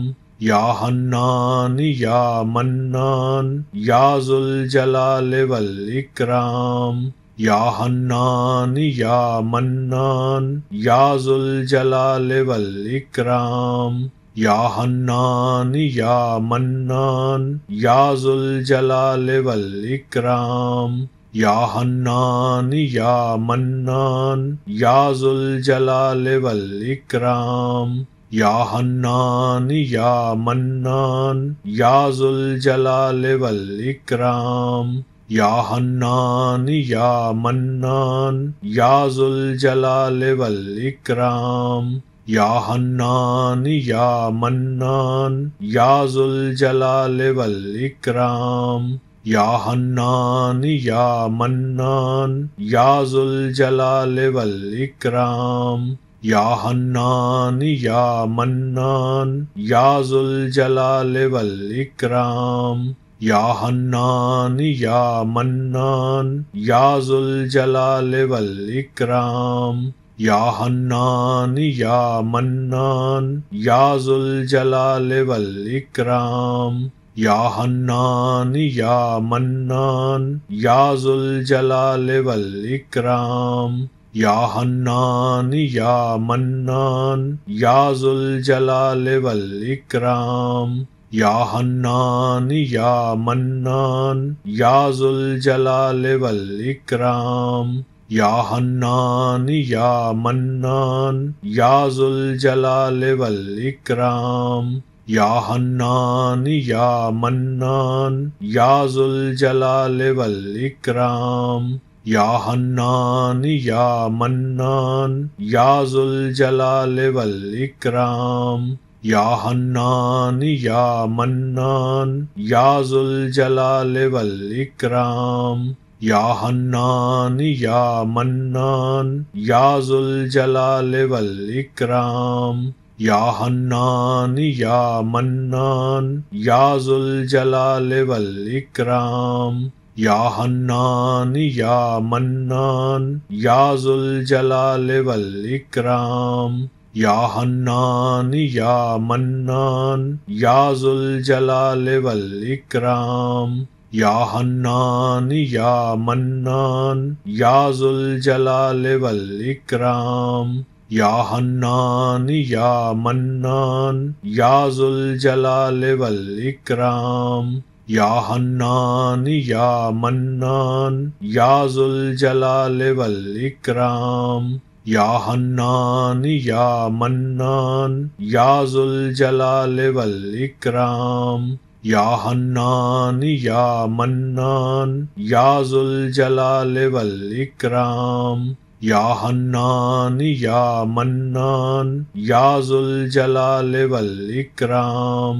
या हन्नान या मन्नान या जुल जलाल वल इकराम या हन्नान या मन्नान या जुल जलाल वल इकराम या हन्नान या मन्नान या जुल जलाल वल इकराम या हन्नान या मन्नान या जुल जलाल वल इकराम या हन्नान या मन्नान या जुल जलाल वल इकराम या हन्नान या मन्नान या जुल जलाल वल इकराम या हन्नान या मन्नान या जुल जलाल वल इकराम या हन्नान या मन्नान या जुल जलाल वल इकराम या हन्नान या मन्नान या जुल जलाल वल इकराम या हन्नान या मन्नान या जुल जलाल वल इकराम या हन्नान या मन्नान या जुल जलाल वल इकराम या हन्नान या मन्नान या जुल जलाल वल इकराम या हन्नान या मन्नान या जुल जलाल वल इकराम या हन्नान या मन्नान या जुल जलाल वल इकराम या हन्नान या मन्नान या जुल जलाल वल इकराम या हन्नान या मन्नान या जुल जलाल वल इकराम या हन्नान या मन्नान या जुल जलाल वल इकराम या हन्नान या मन्नान या जुल जलाल वल इकराम या हन्नान या मन्नान या जुल जलाल वल इकराम या हन्नान या मन्नान या जुल जलाल वल इकराम या हन्नान या मन्नान या जुल जलाल वल इकराम या हन्नान या मन्नान या जुल जलाल वल इकराम या हन्नान या मन्नान या जुल जलाल वल इकराम या हन्नान या मन्नान या जुल जलाल वल इकराम या हन्नान या मन्नान या जुल जलाल वल इकराम या हन्नान या मन्नान या जुल जलाल वल इकराम या हन्नान या मन्नान या जुल जलाल वल इकराम या हन्नान या मन्नान या जुल जलाल वल इकराम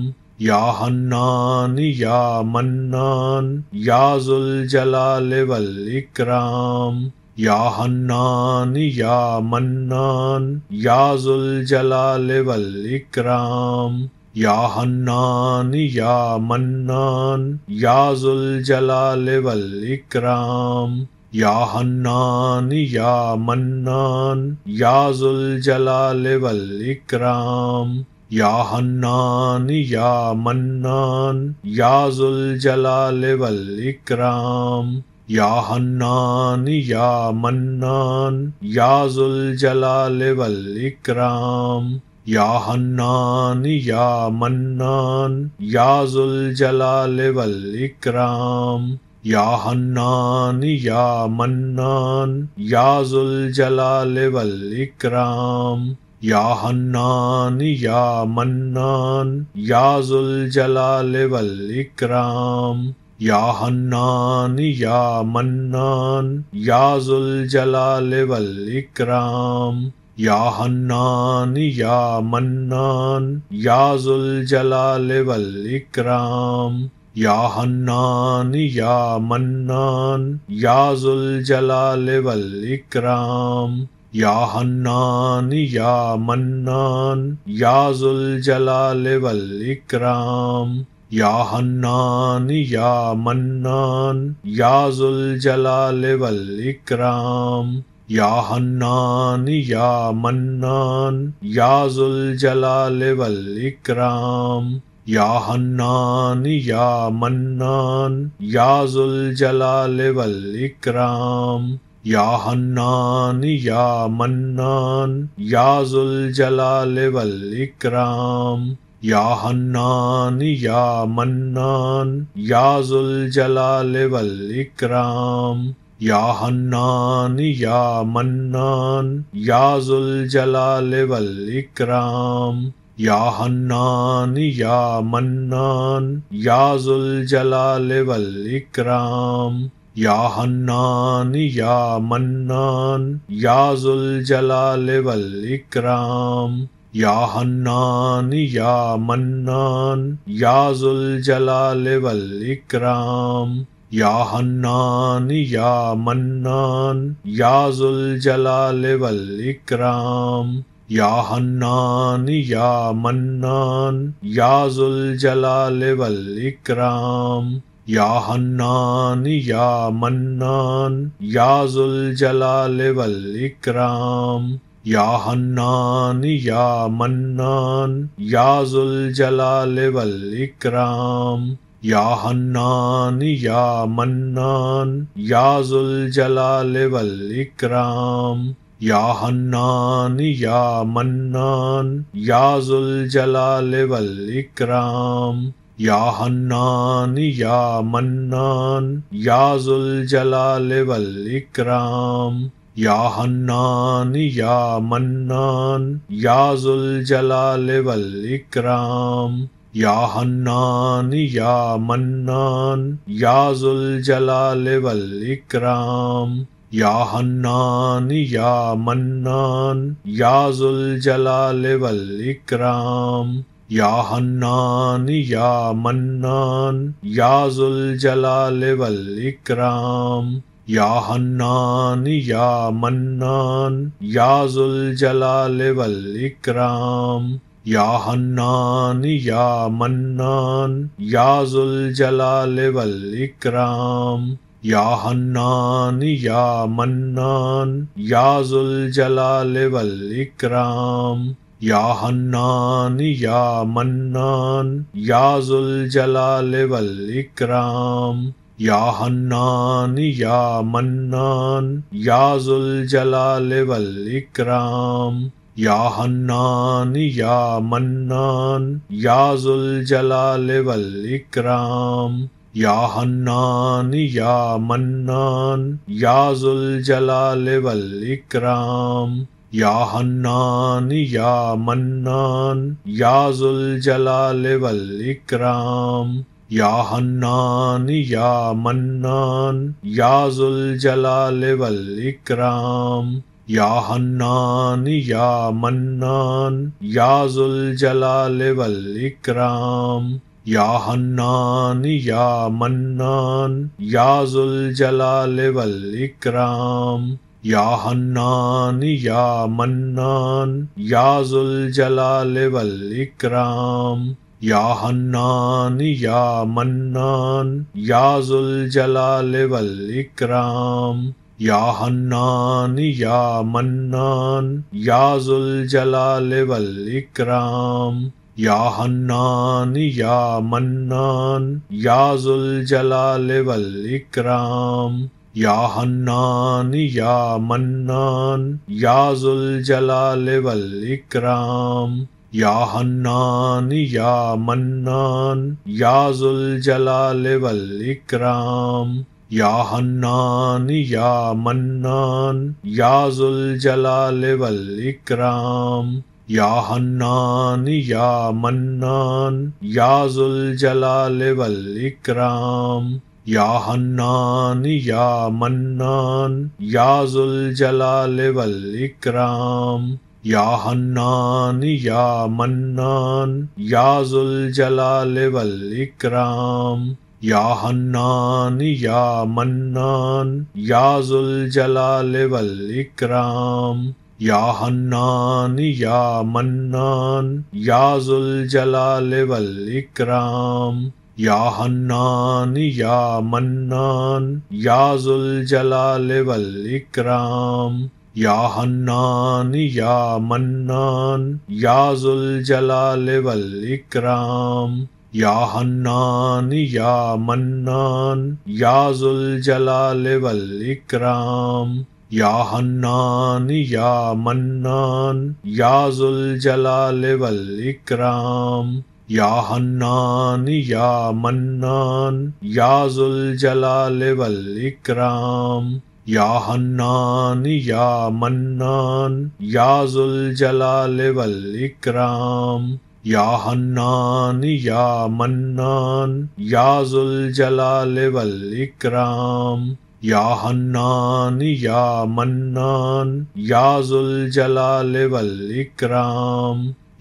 या हन्नान या मन्नान या जुल जलाल वल इकराम या हन्नान या मन्नान या जुल जलाल वल इकराम या हन्नान या मन्नान या जुल जलाल वल इकराम या हन्नान या मन्नान या जुल जलाल वल इकराम या हन्नान या मन्नान या जुल जलाल वल इकराम या हन्नान या मन्नान या जुल जलाल वल इकराम या हन्नान या मन्नान या जुल जलाल वल इकराम या हन्नान या मन्नान या जुल जलाल वल इकराम या हन्नान या मन्नान या जुल जलाल वल इकराम या हन्नान या मन्नान या जुल जलाल वल इकराम या हन्नान या मन्नान या जुल जलाल वल इकराम या हन्नान या मन्नान या जुल जलाल वल इकराम या हन्नान या मन्नान या जुल जलाल वल इकराम या हन्नान या मन्नान या जुल जलाल वल इकराम या हन्नान या मन्नान या जुल जलाल वल इकराम या हन्नान या मन्नान या जुल जलाल वल इकराम या हन्नान या मन्नान या जुल जलाल वल इकराम या हन्नान या मन्नान या जुल जलाल वल इकराम या हन्नान या मन्नान या जुल जलाल वल इकराम या हन्नान या मन्नान या जुल जलाल वल इकराम या हन्नान या मन्नान या जुल जलाल वल इकराम या हन्नान या मन्नान या जुल जलाल वल इकराम या हन्नान या मन्नान या जुल जलाल वल इकराम या हन्नान या मन्नान या जुल जलाल वल इकराम या हन्नान या मन्नान या जुल जलाल वल इकराम या हन्नान या मन्नान या जुल जलाल वल इकराम या हन्नान या मन्नान या जुल जलाल वल इकराम या हन्नान या मन्नान या जुल जलाल वल इकराम या हन्नान या मन्नान या जुल जलाल वल इकराम या हन्नान या मन्नान या जुल जलाल वल इकराम या हन्नान या मन्नान या जुल जलाल वल इकराम या हन्नान या मन्नान या जुल जलाल वल इकराम या हन्नान या मन्नान या जुल जलाल वल इकराम या हन्नान या मन्नान या जुल जलाल वल इकराम या हन्नान या मन्नान या जुल जलाल वल इकराम या हन्नान या मन्नान या जुल जलाल वल इकराम या हन्नान या मन्नान या जुल जलाल वल इकराम या हन्नान या मन्नान या जुल जलाल वल इकराम या हन्नान या मन्नान या जुल जलाल वल इकराम या हन्नान या मन्नान या जुल जलाल वल इकराम या हन्नान या मन्नान या जुल जलाल वल इकराम या हन्नान या मन्नान या जुल जलाल वल इकराम या हन्नान या मन्नान या जुल जलाल वल इकराम या हन्नान या मन्नान या जुल जलाल वल इकराम या हन्नान या मन्नान या जुल जलाल वल इकराम या हन्नान या मन्नान या जुल जलाल वल इकराम या हन्नान या मन्नान या जुल जलाल वल इकराम या हन्नान या मन्नान या जुल जलाल वल इकराम या हन्नान या मन्नान या जुल जलाल वल इकराम या हन्नान या मन्नान या जुल जलाल वल इकराम या हन्नान या मन्नान या जुल जलाल वल इकराम या हन्नान या मन्नान या जुल जलाल वल इकराम या हन्नान या मन्नान या जुल जलाल वल इकराम या हन्नान या मन्नान या जुल जलाल वल इकराम या हन्नान या मन्नान या जुल जलाल वल इकराम या हन्नान या मन्नान या जुल जलाल वल इकराम या हन्नान या मन्नान या जुल जलाल वल इकराम या हन्नान या मन्नान या जुल जलाल वल इकराम या हन्नान या मन्नान या जुल जलाल वल इकराम या हन्नान या मन्नान या जुल जलाल वल इकराम या हन्नान या मन्नान या जुल जलाल वल इकराम या हन्नान या मन्नान या जुल जलाल वल इकराम या हन्नान या मन्नान या जुल जलाल वल इकराम या हन्नान या मन्नान या जुल जलाल वल इकराम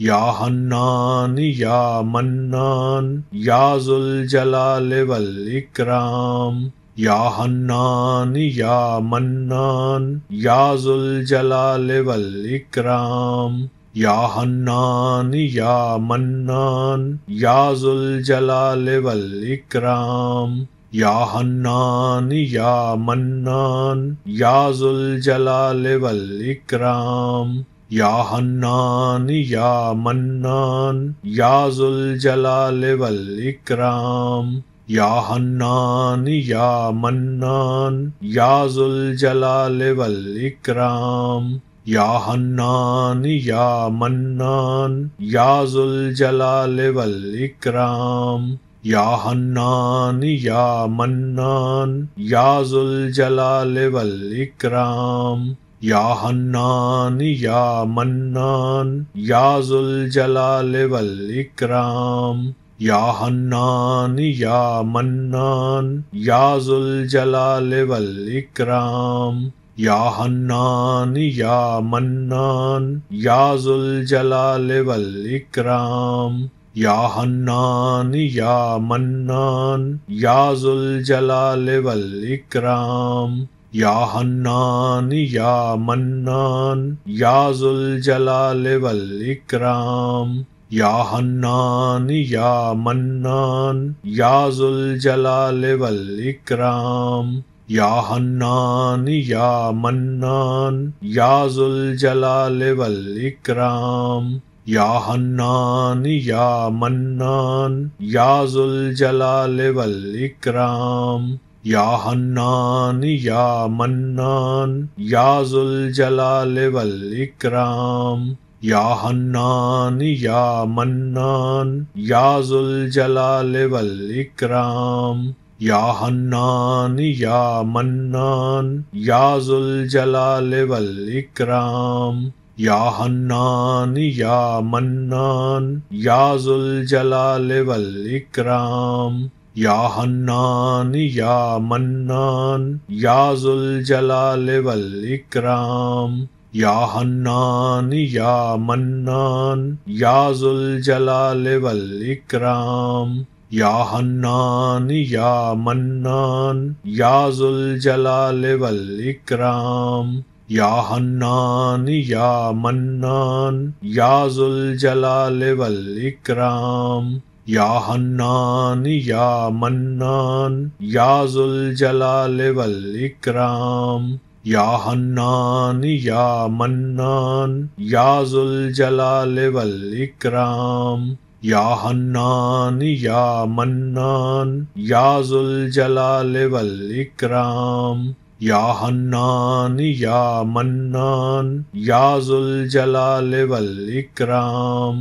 या हन्नान या मन्नान या जुल जलाल वल इकराम या हन्नान या मन्नान या जुल जलाल वल इकराम या हन्नान या मन्नान या जुल जलाल वल इकराम या हन्नान या मन्नान या जुल जलाल वल इकराम या हन्नान या मन्नान या जुल जलाल वल इकराम या हन्नान या मन्नान या जुल जलाल वल इकराम या हन्नान या मन्नान या जुल जलाल वल इकराम या हन्नान या मन्नान या जुल जलाल वल इकराम या हन्नान या मन्नान या जुल जलाल वल इकराम या हन्नान या मन्नान या जुल जलाल वल इकराम या हन्नान या मन्नान या जुल जलाल वल इकराम या हन्नान या मन्नान या जुल जलाल वल इकराम या हन्नान या मन्नान या जुल जलाल वल इकराम या हन्नान या मन्नान या जुल जलाल वल इकराम या हन्नान या मन्नान या जुल जलाल वल इकराम या हन्नान या मन्नान या जुल जलाल वल इकराम या हन्नान या मन्नान या जुल जलाल वल इकराम या हन्नान या मन्नान या जुल जलाल वल इकराम या हन्नान या मन्नान या जुल जलाल वल इकराम या हन्नान या मन्नान या जुल जलाल वल इकराम या हन्नान या मन्नान या जुल जलाल वल इकराम या हन्नान या मन्नान या जुल जलाल वल इकराम या हन्नान या मन्नान या जुल जलाल वल इकराम या हन्नान या मन्नान या जुल जलाल वल इकराम या हन्नान या मन्नान या जुल जलाल वल इकराम या हन्नान या मन्नान या जुल जलाल वल इकराम या हन्नान या मन्नान या जुल जलाल वल इकराम या हन्नान या मन्नान या जुल जलाल वल इकराम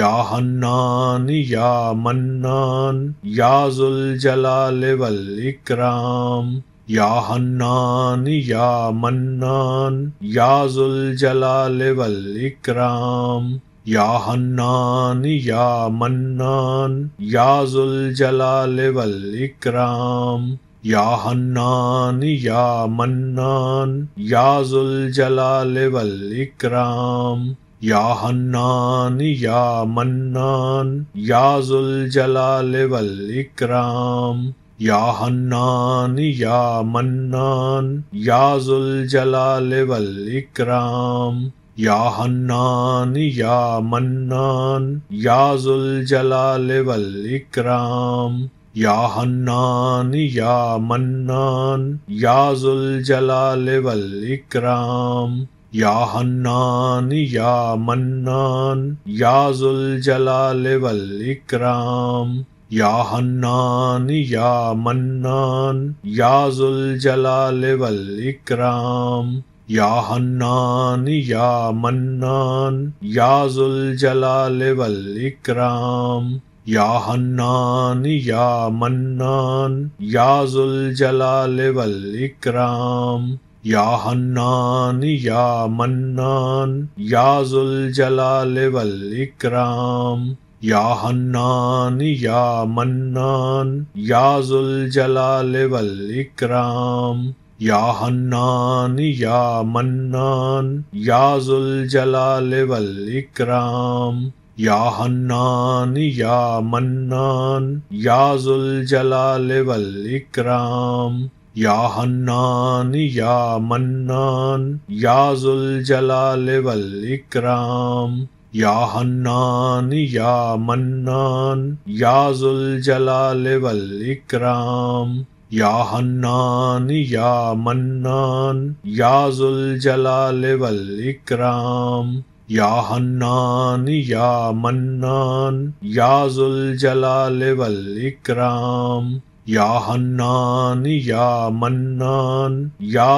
या हन्नान या मन्नान या जुल जलाल वल इकराम या हन्नान या मन्नान या जुल जलाल वल इकराम या हन्नान या मन्नान या जुल जलाल वल इकराम या हन्नान या मन्नान या जुल जलाल वल इकराम या हन्नान या मन्नान या जुल जलाल वल इकराम या हन्नान या मन्नान या जुल जलाल वल इकराम या हन्नान या मन्नान या जुल जलाल वल इकराम या हन्नान या मन्नान या जुल जलाल वल इकराम या हन्नान या मन्नान या जुल जलाल वल इकराम या हन्नान या मन्नान या जुल जलाल वल इकराम या हन्नान या मन्नान या जुल जलाल वल इकराम या हन्नान या मन्नान या जुल जलाल वल इकराम या हन्नान या मन्नान या जुल जलाल वल इकराम या हन्नान या मन्नान या जुल जलाल वल इकराम या हन्नान या मन्नान या जुल जलाल वल इकराम या हन्नान या मन्नान या जुल जलाल वल इकराम या हन्नान या मन्नान या जुल जलाल वल इकराम या हन्नान या मन्नान या जलाल वल इकराम या हन्नान या मन्नान या जलाल वल इकराम या हन्नान या मन्नान या जलाल वल इकराम या हन्नान या मन्नान या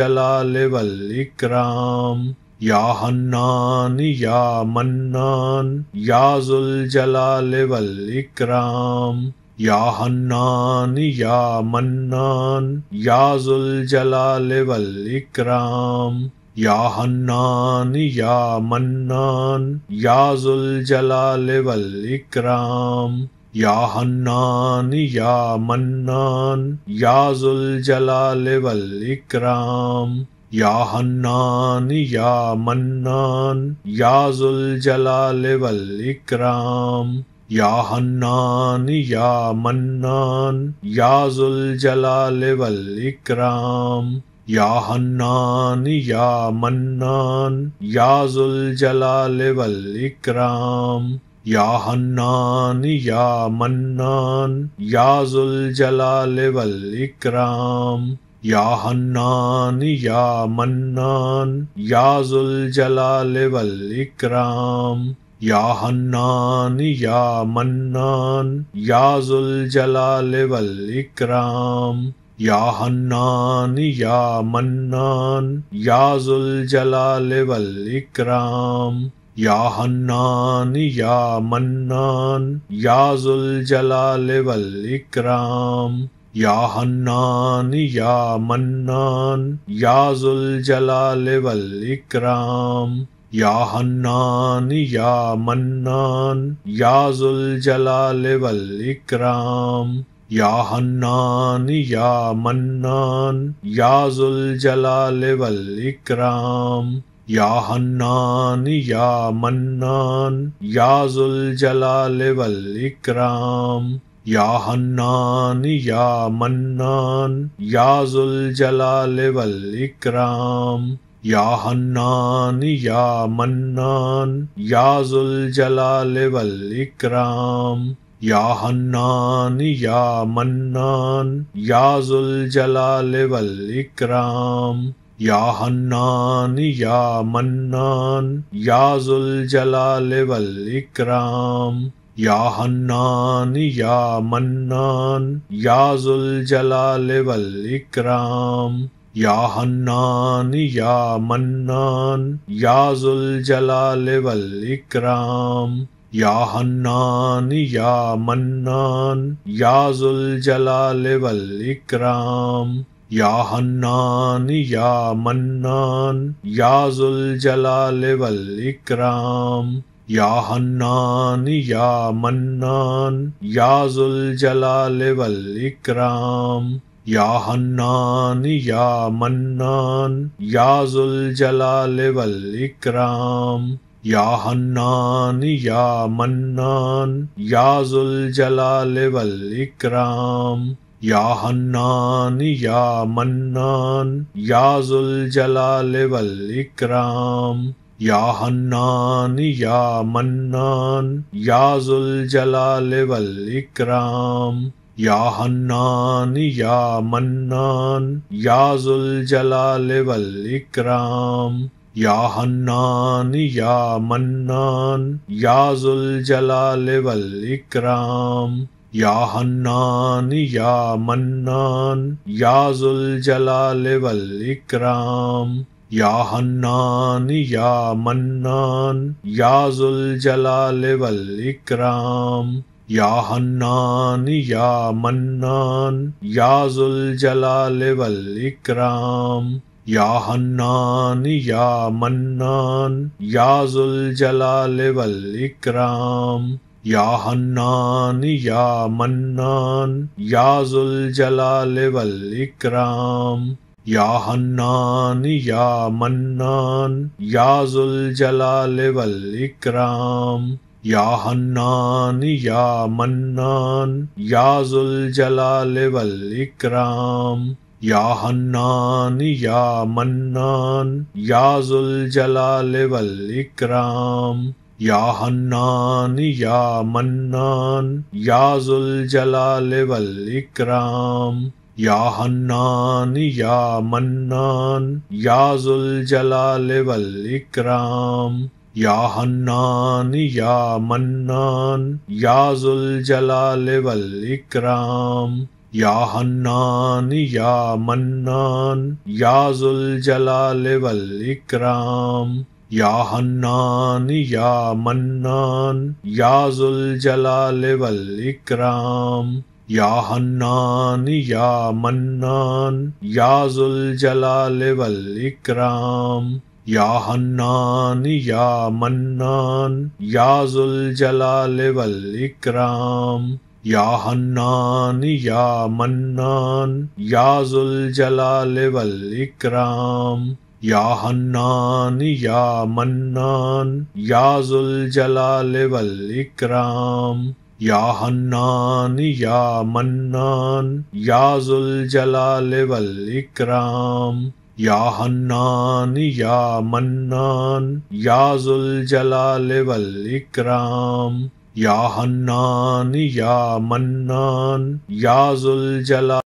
जलाल वल इकराम या हन्नान या मन्नान या जुल जलाल वल इकराम या हन्नान या मन्नान या जुल जलाल वल इकराम या हन्नान या मन्नान या जुल जलाल वल इकराम या हन्नान या मन्नान या जुल जलाल वल इकराम या हन्नान या मन्नान या जुल जलाल वल इकराम या हन्नान या मन्नान या जुल जलाल वल इकराम या हन्नान या मन्नान या जुल जलाल वल इकराम या हन्नान या मन्नान या जुल जलाल वल इकराम या हन्नान या मन्नान या जुल जलाल वल इकराम या हन्नान या मन्नान या जुल जलाल वल इकराम या हन्नान या मन्नान या जुल जलाल वल इकराम या हन्नान या मन्नान या जुल जलाल वल इकराम या हन्नान या मन्नान या जुल जलाल वल इकराम या हन्नान या मन्नान या जुल जलाल वल इकराम या हन्नान या मन्नान या जुल जलाल वल इकराम या हन्नान या मन्नान या जुल जलाल वल इकराम या हन्नान या मन्नान या जुल जलाल वल इकराम या हन्नान या मन्नान या जुल जलाल वल इकराम या हन्नान या मन्नान या जुल जलाल वल इकराम या हन्नान या मन्नान या जुल जलाल वल इकराम या हन्नान या मन्नान या जुल जलाल वल इकराम या हन्नान या मन्नान या जुल जलाल वल इकराम या हन्नान या मन्नान या जुल जलाल वल इकराम या हन्नान या मन्नान या जुल जलाल वल इकराम या हन्नान या मन्नान या जुल जलाल वल इकराम या हन्नान या मन्नान या जुल जलाल वल इकराम या हन्नान या मन्नान या जुल जलाल वल इकराम या हन्नान या मन्नान या जुल जलाल वल इकराम या हन्नान या मन्नान या जुल जलाल वल इकराम या हन्नान या मन्नान या जुल जलाल वल इकराम या हन्नान या मन्नान या जुल जलाल वल इकराम या हन्नान या मन्नान या जुल जलाल वल इकराम या हन्नान या मन्नान या जुल जलाल वल इकराम या हन्नान या मन्नान या जुल जलाल वल इकराम या हन्नान या मन्नान या जुल जलाल वल इकराम या हन्नान या मन्नान या जुल जलाल वल इकराम या हन्नान या मन्नान या जुल जलाल वल इकराम या हन्नान या मन्नान या जुल जलाल वल इकराम या हन्नान या मन्नान या जुल जलाल वल इकराम या हन्नान या मन्नान या जुल जलाल वल इकराम या हन्नान या मन्नान या जुल जलाल वल इकराम या हन्नान या मन्नान या जुल जलाल वल इकराम या हन्नान या मन्नान या जुल जलाल वल इकराम या हन्नान या मन्नान या जुल जलाल वल इकराम या हन्नान या मन्नान या जुल जलाल वल इकराम या हन्नान या मन्नान या जुल जलाल वल इकराम या हन्नान या मन्नान या जुल जलाल वल इकराम या हन्नान या मन्नान या जुल जलाल वल इकराम या हन्नान या मन्नान या जुल जलाल वल इकराम या हन्नान या मन्नान या जुल जलाल वल इकराम या हन्नान या मन्नान या जुल जलाल